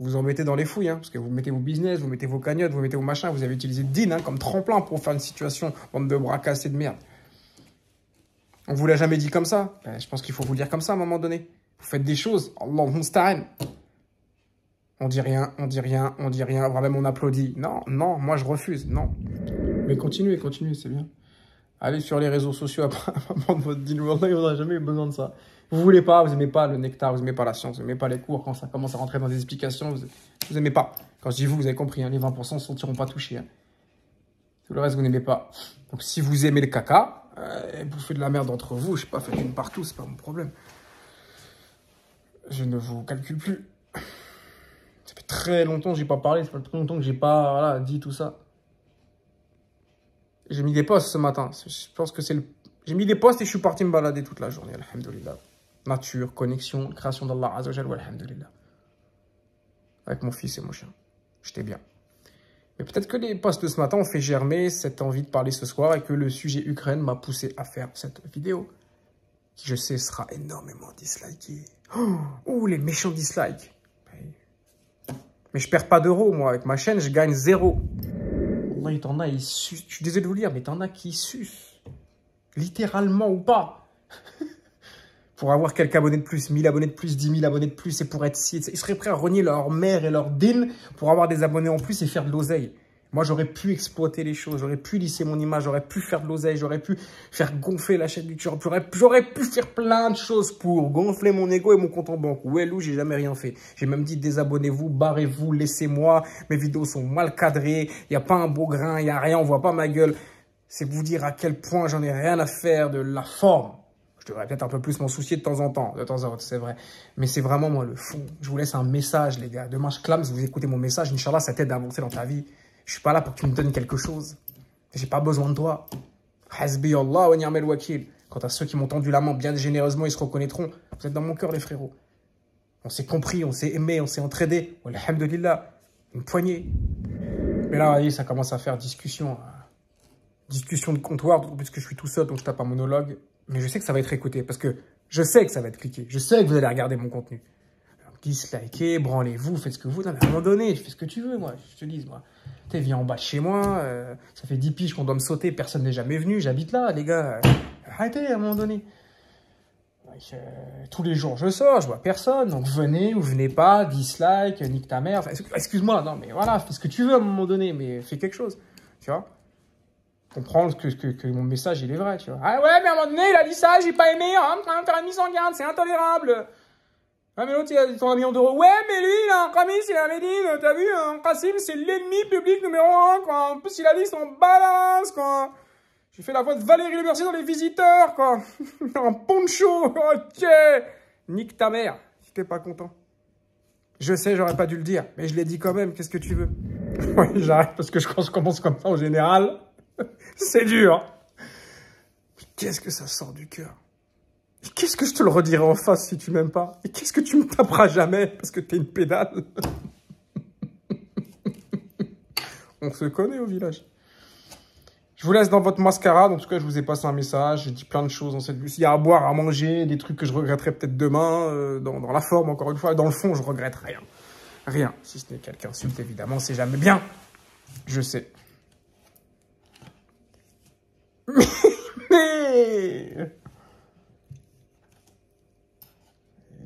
vous en mettez dans les fouilles, hein, parce que vous mettez vos business, vous mettez vos cagnottes, vous mettez vos machins, vous avez utilisé DIN comme tremplin pour faire une situation, bande de bras cassés de merde. On vous l'a jamais dit comme ça. Ben, je pense qu'il faut vous dire comme ça à un moment donné. Vous faites des choses. Allah On dit rien, on dit rien, on dit rien. Voire même on applaudit. Non, non, moi je refuse. Non. Mais continuez, continuez, c'est bien. Allez sur les réseaux sociaux après un votre dîner. jamais eu besoin de ça. Vous voulez pas, vous aimez pas le nectar, vous n'aimez pas la science, vous n'aimez pas les cours. Quand ça commence à rentrer dans des explications, vous, n'aimez pas. Quand je dis vous, vous avez compris. Hein, les 20% ne se sentiront pas touchés. Hein. Tout le reste, vous n'aimez pas. Donc si vous aimez le caca, euh, bouffer de la merde entre vous, je sais pas, fait une partout, c'est pas mon problème. Je ne vous calcule plus. Ça fait très longtemps que j'ai pas parlé, ça fait très longtemps que j'ai pas dit tout ça. J'ai mis des postes ce matin. Je pense que c'est le... J'ai mis des postes et je suis parti me balader toute la journée, alhamdoulilah. Nature, connexion, création d'Allah, azawajal, Alhamdulillah. Avec mon fils et mon chien. J'étais bien. Mais peut-être que les posts de ce matin ont fait germer cette envie de parler ce soir et que le sujet Ukraine m'a poussé à faire cette vidéo, qui je sais sera énormément disliké. Oh, les méchants dislikes Mais je perds pas d'euros, moi, avec ma chaîne, je gagne zéro. y en a, il Je suis désolé de vous lire, mais t'en as qui sucent. Littéralement ou pas. pour avoir quelques abonnés de plus, 1000 abonnés de plus, 10 000 abonnés de plus, et pour être si... Ils seraient prêts à renier leur mère et leur din pour avoir des abonnés en plus et faire de l'oseille. Moi, j'aurais pu exploiter les choses, j'aurais pu lisser mon image, j'aurais pu faire de l'oseille, j'aurais pu faire gonfler la chaîne YouTube, j'aurais pu faire plein de choses pour gonfler mon ego et mon compte en banque. Ouais, Lou, j'ai jamais rien fait. J'ai même dit désabonnez-vous, barrez-vous, laissez-moi. Mes vidéos sont mal cadrées, il n'y a pas un beau grain, il n'y a rien, on voit pas ma gueule. C'est vous dire à quel point j'en ai rien à faire de la forme. Je devrais peut-être un peu plus m'en soucier de temps en temps, de temps en temps, c'est vrai. Mais c'est vraiment moi le fond. Je vous laisse un message, les gars. Demain, je clame, si vous écoutez mon message, Inch'Allah, ça t'aide à avancer dans ta vie. Je suis pas là pour que tu me donnes quelque chose. J'ai pas besoin de toi. Hasbi Allah wa ni'mal wakil. Quant à ceux qui m'ont tendu la main bien généreusement, ils se reconnaîtront. Vous êtes dans mon cœur, les frérots. On s'est compris, on s'est aimé, on s'est entraidé. Alhamdulillah. Une poignée. Mais là, ça commence à faire discussion. Euh, discussion de comptoir, Puisque je suis tout seul, donc je tape un monologue mais je sais que ça va être écouté parce que je sais que ça va être cliqué. Je sais que vous allez regarder mon contenu. dislikez, branlez-vous, faites ce que vous voulez. À un moment donné, je fais ce que tu veux, moi. Je te dis, moi. Tu viens en bas de chez moi. Euh, ça fait 10 piges qu'on doit me sauter. Personne n'est jamais venu. J'habite là, les gars. Euh, arrêtez à un moment donné. tous les jours, je sors, je vois personne. Donc venez ou venez pas, dislike, nique ta mère. Excuse-moi, non, mais voilà, fais ce que tu veux à un moment donné, mais fais quelque chose. Tu vois comprendre que, que, que, mon message, il est vrai, tu vois. Ah ouais, mais à un moment donné, il a dit ça, j'ai pas aimé, hein, me hein, faire une mise en garde, c'est intolérable. Ah mais l'autre, il a dit million d'euros. Ouais, mais lui, là a un Kramis, il a un Médine, t'as vu, un hein, Kassim, c'est l'ennemi public numéro un, quoi. En plus, il a dit son balance, quoi. J'ai fait la voix de Valérie Le Mercier dans Les Visiteurs, quoi. Un poncho, ok. Nique ta mère, si t'es pas content. Je sais, j'aurais pas dû le dire, mais je l'ai dit quand même, qu'est-ce que tu veux Oui, j'arrête parce que je commence comme ça en général. C'est dur. Mais qu'est-ce que ça sort du cœur qu'est-ce que je te le redirai en face si tu m'aimes pas Et qu'est-ce que tu me taperas jamais parce que t'es une pédale On se connaît au village. Je vous laisse dans votre mascara. En tout cas, je vous ai passé un message. J'ai dit plein de choses dans cette bus. Il y a à boire, à manger, des trucs que je regretterai peut-être demain, euh, dans, la forme, encore une fois. Dans le fond, je regrette rien. Rien. Si ce n'est quelqu'un insulte, évidemment, c'est jamais bien. Je sais mais...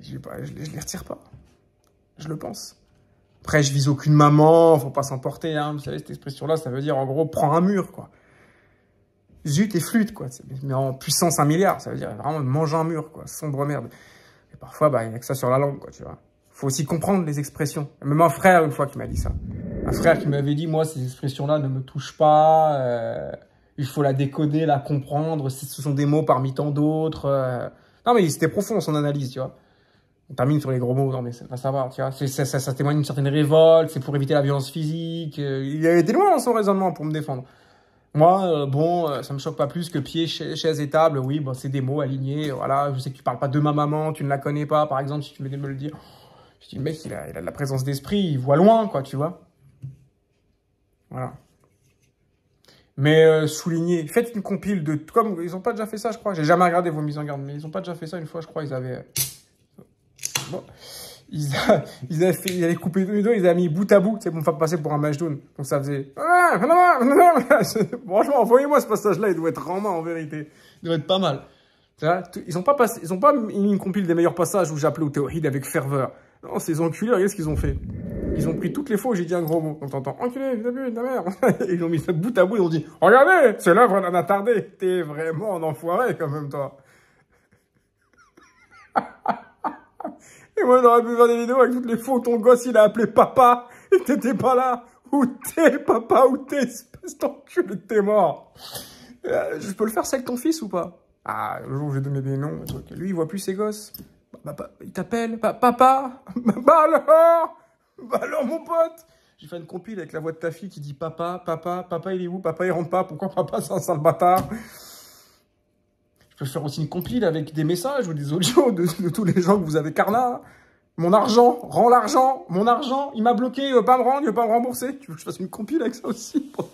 Je, pas, je, les retire pas. Je le pense. Après, je vise aucune maman, faut pas s'emporter. Hein. Vous savez, cette expression-là, ça veut dire, en gros, prends un mur, quoi. Zut et flûte, quoi. Mais en puissance un milliard, ça veut dire vraiment mange un mur, quoi. Sombre merde. Et parfois, bah, il n'y a que ça sur la langue, quoi, tu vois. Faut aussi comprendre les expressions. Même un frère, une fois, qui m'a dit ça. Un frère qui m'avait dit, moi, ces expressions-là ne me touchent pas. Euh, il faut la décoder, la comprendre, ce sont des mots parmi tant d'autres. Euh. Non, mais c'était profond son analyse, tu vois. On termine sur les gros mots, non, mais ça, va va, tu vois. Ça, ça, témoigne d'une certaine révolte, c'est pour éviter la violence physique. Euh. Il a été loin dans son raisonnement pour me défendre. Moi, euh, bon, ça ça me choque pas plus que pied, chaises chaise et table. Oui, bon, bah, c'est des mots alignés. Voilà, je sais que tu parles pas de ma maman, tu ne la connais pas, par exemple, si tu venais me le dire. Je dis, le mec, il a, il a de la présence d'esprit, il voit loin, quoi, tu vois. Voilà. Mais euh, souligner soulignez, faites une compile de... Comme ils n'ont pas déjà fait ça, je crois. J'ai jamais regardé vos mises en garde, mais ils n'ont pas déjà fait ça une fois, je crois. Ils avaient... Euh, bon. Ils, ils, avaient fait... avaient coupé les deux, ils avaient mis bout à bout, c'est pour me faire passer pour un match Majdoun. Donc ça faisait... Ah, franchement, envoyez-moi ce passage-là, il doit être en main, en vérité. Il doit être pas mal. Ils n'ont pas, ils pas mis une compile des meilleurs passages où j'appelais au théoride avec ferveur. Non, ces enculés, regardez ce qu'ils ont fait. Ils ont pris toutes les faux, j'ai dit un gros mot. On t'entend enculé, vous avez ta mère. ils ont mis ça bout à bout, ils ont dit Regardez, c'est l'œuvre d'un attardé. T'es vraiment un enfoiré quand même, toi. Et moi, j'aurais pu faire des vidéos avec toutes les faux. ton gosse, il a appelé papa et t'étais pas là. Où t'es, papa, où t'es, espèce d'enculé, t'es mort. Euh, je peux le faire, ça avec ton fils ou pas Ah, le jour où j'ai donné des noms, lui, il voit plus ses gosses. Bah, papa, il t'appelle, papa, bah oh alors bah alors, mon pote J'ai fait une compile avec la voix de ta fille qui dit Papa, papa, papa, il est où Papa, il rentre pas. Pourquoi papa, c'est un sale bâtard Je peux faire aussi une compile avec des messages ou des audios de, tous les gens que vous avez carna. Mon argent, rends l'argent, mon argent, il m'a bloqué, il veut pas me rendre, il veut pas me rembourser. Tu veux que je fasse une compile avec ça aussi pour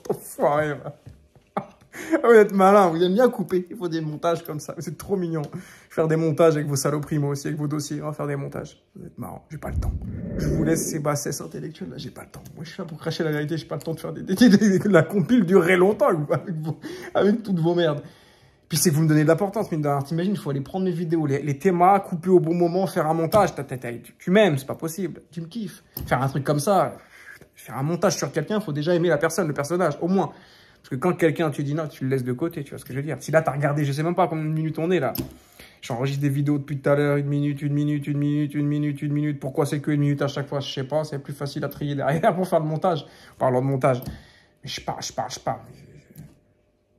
Vous êtes malin, vous aimez bien couper. Il faut des montages comme ça. C'est trop mignon. faire des montages avec vos saloperies, moi aussi, avec vos dossiers. On va faire des montages. Vous êtes marrant. J'ai pas le temps. Je vous laisse ces bassesses intellectuelles là. J'ai pas le temps. Moi, je suis là pour cracher la vérité. J'ai pas le temps de faire des, La compile durerait longtemps avec, toutes vos merdes. Puis c'est que vous me donnez de l'importance, mine de T'imagines, il faut aller prendre mes vidéos, les, thémas, couper au bon moment, faire un montage. tu, tu m'aimes, c'est pas possible. Tu me kiffes. Faire un truc comme ça, faire un montage sur quelqu'un, il faut déjà aimer la personne, le personnage, au moins. Parce que quand quelqu'un, tu dis non, tu le laisses de côté, tu vois ce que je veux dire. Si là, tu as regardé, je sais même pas combien de minutes on est là. J'enregistre des vidéos depuis tout à l'heure, une minute, une minute, une minute, une minute, une minute. Pourquoi c'est que une minute à chaque fois Je sais pas, c'est plus facile à trier derrière pour faire le montage. Parlant de montage. Mais je parle, je parle, je parle.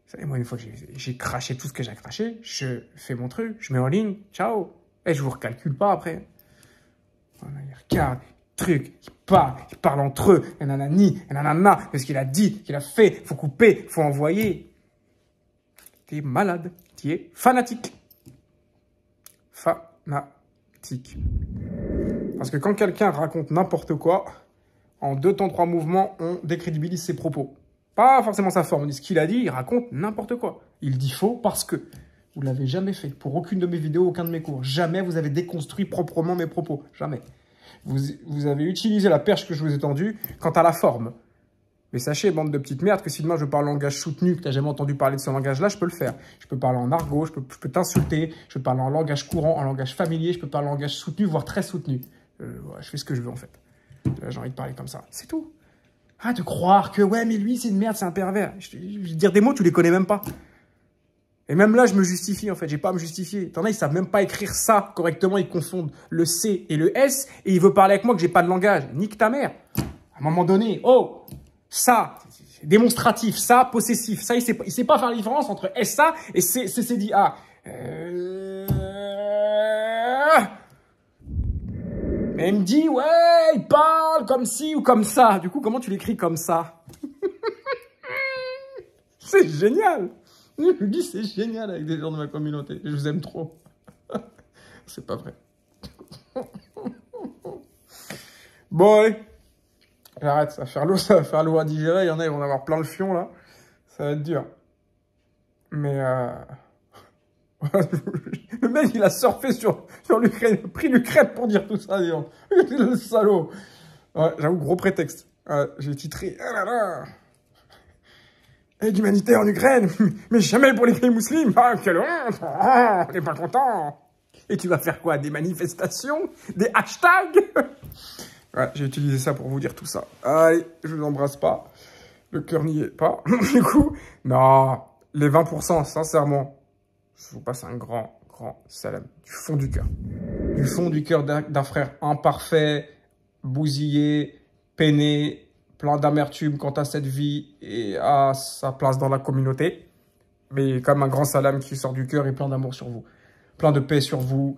savez, moi, une fois que j'ai craché tout ce que j'ai craché, je fais mon truc, je mets en ligne, ciao. Et je vous recalcule pas après. regarde, Truc, qui parle, ils parle entre eux, et nanani, et nanana, quest ce qu'il a dit, qu'il a fait, faut couper, faut envoyer. es malade, tu es fanatique. Fanatique. Parce que quand quelqu'un raconte n'importe quoi, en deux temps, trois mouvements, on décrédibilise ses propos. Pas forcément sa forme, on dit ce qu'il a dit, il raconte n'importe quoi. Il dit faux parce que vous l'avez jamais fait. Pour aucune de mes vidéos, aucun de mes cours. Jamais vous avez déconstruit proprement mes propos. Jamais. Vous, avez utilisé la perche que je vous ai tendue quant à la forme. Mais sachez, bande de petites merdes, que si demain je parle en langage soutenu, que tu n'as jamais entendu parler de ce langage-là, je peux le faire. Je peux parler en argot, je peux, t'insulter, je peux parler en langage courant, en langage familier, je peux parler en langage soutenu, voire très soutenu. Euh, je fais ce que je veux en fait. J'ai envie de parler comme ça. C'est tout. Ah, de croire que ouais, mais lui, c'est une merde, c'est un pervers. Je, dire des mots, tu les connais même pas. Et même là, je me justifie, en fait. J'ai pas à me justifier. T'en as, ils savent même pas écrire ça correctement. Ils confondent le C et le S. Et il veut parler avec moi que j'ai pas de langage. Nique ta mère. À un moment donné, oh, ça, démonstratif, ça, possessif. Ça, il sait, il sait pas faire la différence entre ça » et CCDA. Euh... Mais il me dit, ouais, il parle comme ci ou comme ça. Du coup, comment tu l'écris comme ça C'est génial je lui dis, c'est génial avec des gens de ma communauté. Je vous aime trop. c'est pas vrai. bon, allez. J'arrête, ça va faire l'eau, ça va faire l'eau à digérer. Il y en a, ils vont en avoir plein le fion, là. Ça va être dur. Mais... Euh, le mec, il a surfé sur, sur l'Ukraine, pris crêpe pour dire tout ça, est le salaud. Ouais, J'avoue, gros prétexte. Euh, j'ai titré... Ah là là et d'humanité en Ukraine, mais jamais pour les pays musulmans. Ah, quelle honte T'es ah, pas content. Et tu vas faire quoi Des manifestations Des hashtags Ouais, j'ai utilisé ça pour vous dire tout ça. Allez, je vous embrasse pas. Le cœur n'y est pas. du coup, non, les 20%, sincèrement, je vous passe un grand, grand salam du fond du cœur. Du fond du cœur d'un frère imparfait, bousillé, peiné, plein d'amertume quant à cette vie et à sa place dans la communauté. Mais comme un grand salam qui sort du cœur et plein d'amour sur vous. Plein de paix sur vous.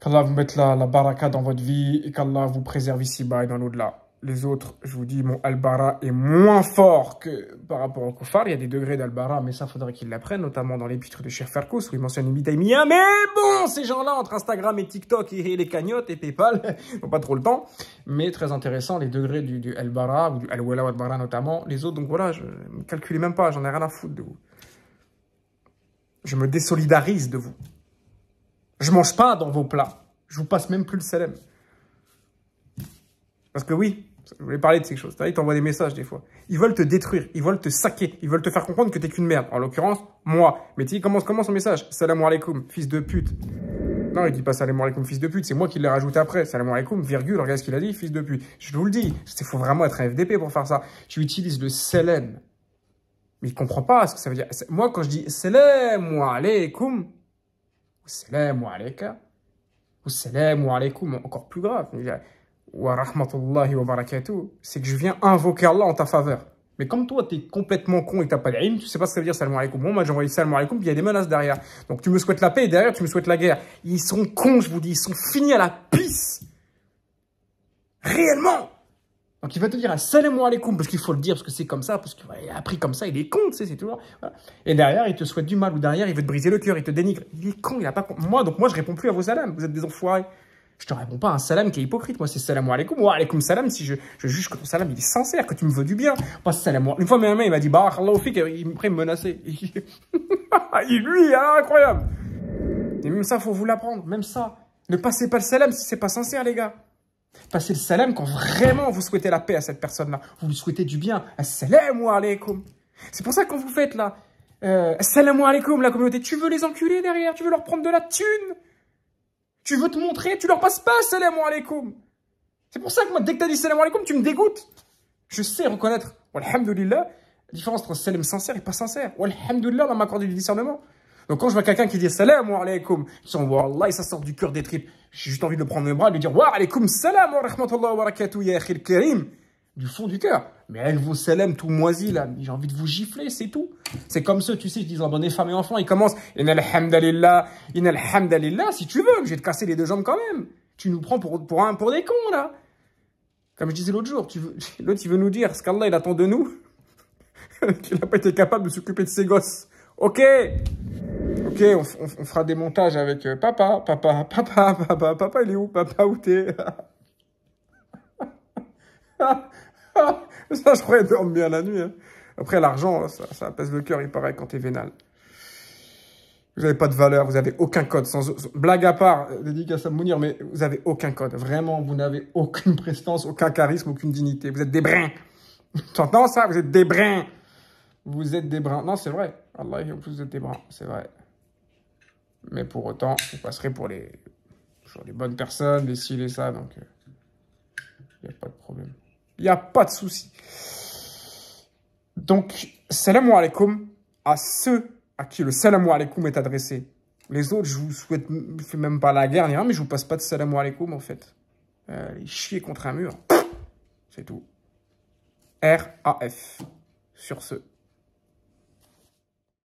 Qu'Allah vous mette la, la baraka dans votre vie et qu'Allah vous préserve ici-bas et dans l'au-delà les autres, je vous dis, mon al-Bara est moins fort que par rapport au Koufar. Il y a des degrés d'Albara, mais ça, faudrait qu'ils l'apprennent, notamment dans l'épître de Cheikh où il mentionne Mia. Mais bon, ces gens-là, entre Instagram et TikTok et les cagnottes et Paypal, n'ont pas trop le temps. Mais très intéressant, les degrés du, du bara ou du Al-Wala Albara notamment, les autres. Donc voilà, je ne calculez même pas, j'en ai rien à foutre de vous. Je me désolidarise de vous. Je mange pas dans vos plats. Je vous passe même plus le salem. Parce que oui, je voulais parler de ces choses. Ils t'envoient des messages des fois. Ils veulent te détruire, ils veulent te saquer, ils veulent te faire comprendre que t'es qu'une merde. En l'occurrence, moi. Mais tu commence comment son message Salam alaikum, fils de pute. Non, il dit pas salam alaikum, fils de pute, c'est moi qui l'ai rajouté après. Salam alaikum, virgule, regarde ce qu'il a dit, fils de pute. Je vous le dis, il faut vraiment être un FDP pour faire ça. Tu utilises le salam. Mais il comprend pas ce que ça veut dire. Moi, quand je dis salam alaikum, salam alaikum, ou salam alaikum, encore plus grave wa wa c'est que je viens invoquer Allah en ta faveur. Mais comme toi, tu es complètement con et t'as pas d'aim, tu sais pas ce que ça veut dire salam alaikum. Bon, moi j'ai envoyé salam alaikum, il y a des menaces derrière. Donc tu me souhaites la paix et derrière tu me souhaites la guerre. Ils sont cons, je vous dis, ils sont finis à la pisse. Réellement donc il va te dire salam alaikum parce qu'il faut le dire parce que c'est comme ça parce qu'il a appris comme ça il est con tu sais c'est toujours et derrière il te souhaite du mal ou derrière il veut te briser le cœur il te dénigre il est con il a pas moi donc moi je réponds plus à vos salams vous êtes des enfoirés je te réponds pas un salam qui est hypocrite. Moi, c'est salam alaikum ou alaikum salam si je, je juge que ton salam, il est sincère, que tu me veux du bien. salam Une fois, il m'a dit, bah, Allah, il me menacer. il, lui, incroyable. Et même ça, faut vous l'apprendre. Même ça. Ne passez pas le salam si c'est pas sincère, les gars. Passez le salam quand vraiment vous souhaitez la paix à cette personne-là. Vous lui souhaitez du bien. ou alaikum. C'est pour ça que quand vous faites là, euh, ou alaikum la communauté, tu veux les enculer derrière, tu veux leur prendre de la thune. Tu veux te montrer, tu leur passes pas salam alaikum. C'est pour ça que moi, dès que tu as dit salam alaikum, tu me dégoûtes. Je sais reconnaître, alhamdulillah, la différence entre salam sincère et pas sincère. Alhamdulillah, on m'a accordé du discernement. Donc quand je vois quelqu'un qui dit salam alaikum, ils sont, oh, wallah, et ça sort du cœur des tripes. J'ai juste envie de le prendre dans bras et de lui dire wa alaikum salam wa rahmatullah wa barakatuh ya akhir karim du fond du cœur. Mais elle vous s'élève tout moisi, là. J'ai envie de vous gifler, c'est tout. C'est comme ceux, tu sais, qui disent il femmes et enfants. Ils commencent, in la, si tu veux, vais te casser les deux jambes quand même. Tu nous prends pour, pour, un, pour des cons, là. Comme je disais l'autre jour, l'autre, il veut nous dire ce qu'Allah, il attend de nous, qu'il n'a pas été capable de s'occuper de ses gosses. Ok, ok, on, fera des montages avec euh, papa, papa, papa, papa, papa, il est où, papa, où t'es ça, je crois dormir bien la nuit. Hein. Après, l'argent, ça, pèse le cœur, il paraît, quand t'es vénal. Vous n'avez pas de valeur, vous n'avez aucun code. Sans, blague à part, euh, dédicace à Mounir, mais vous n'avez aucun code. Vraiment, vous n'avez aucune prestance, aucun charisme, aucune dignité. Vous êtes des brins. T'entends ça Vous êtes des brins. Vous êtes des brins. Non, c'est vrai. en plus, vous êtes des brins. C'est vrai. Mais pour autant, vous passerez pour les, les bonnes personnes, les ci, et ça. Donc, il euh, n'y a pas de problème. Il n'y a pas de souci. Donc, salam alaikum à ceux à qui le salam alaikum est adressé. Les autres, je vous souhaite, même pas la guerre mais je vous passe pas de salam alaikum en fait. Il euh, chier contre un mur. C'est tout. F. Sur ce.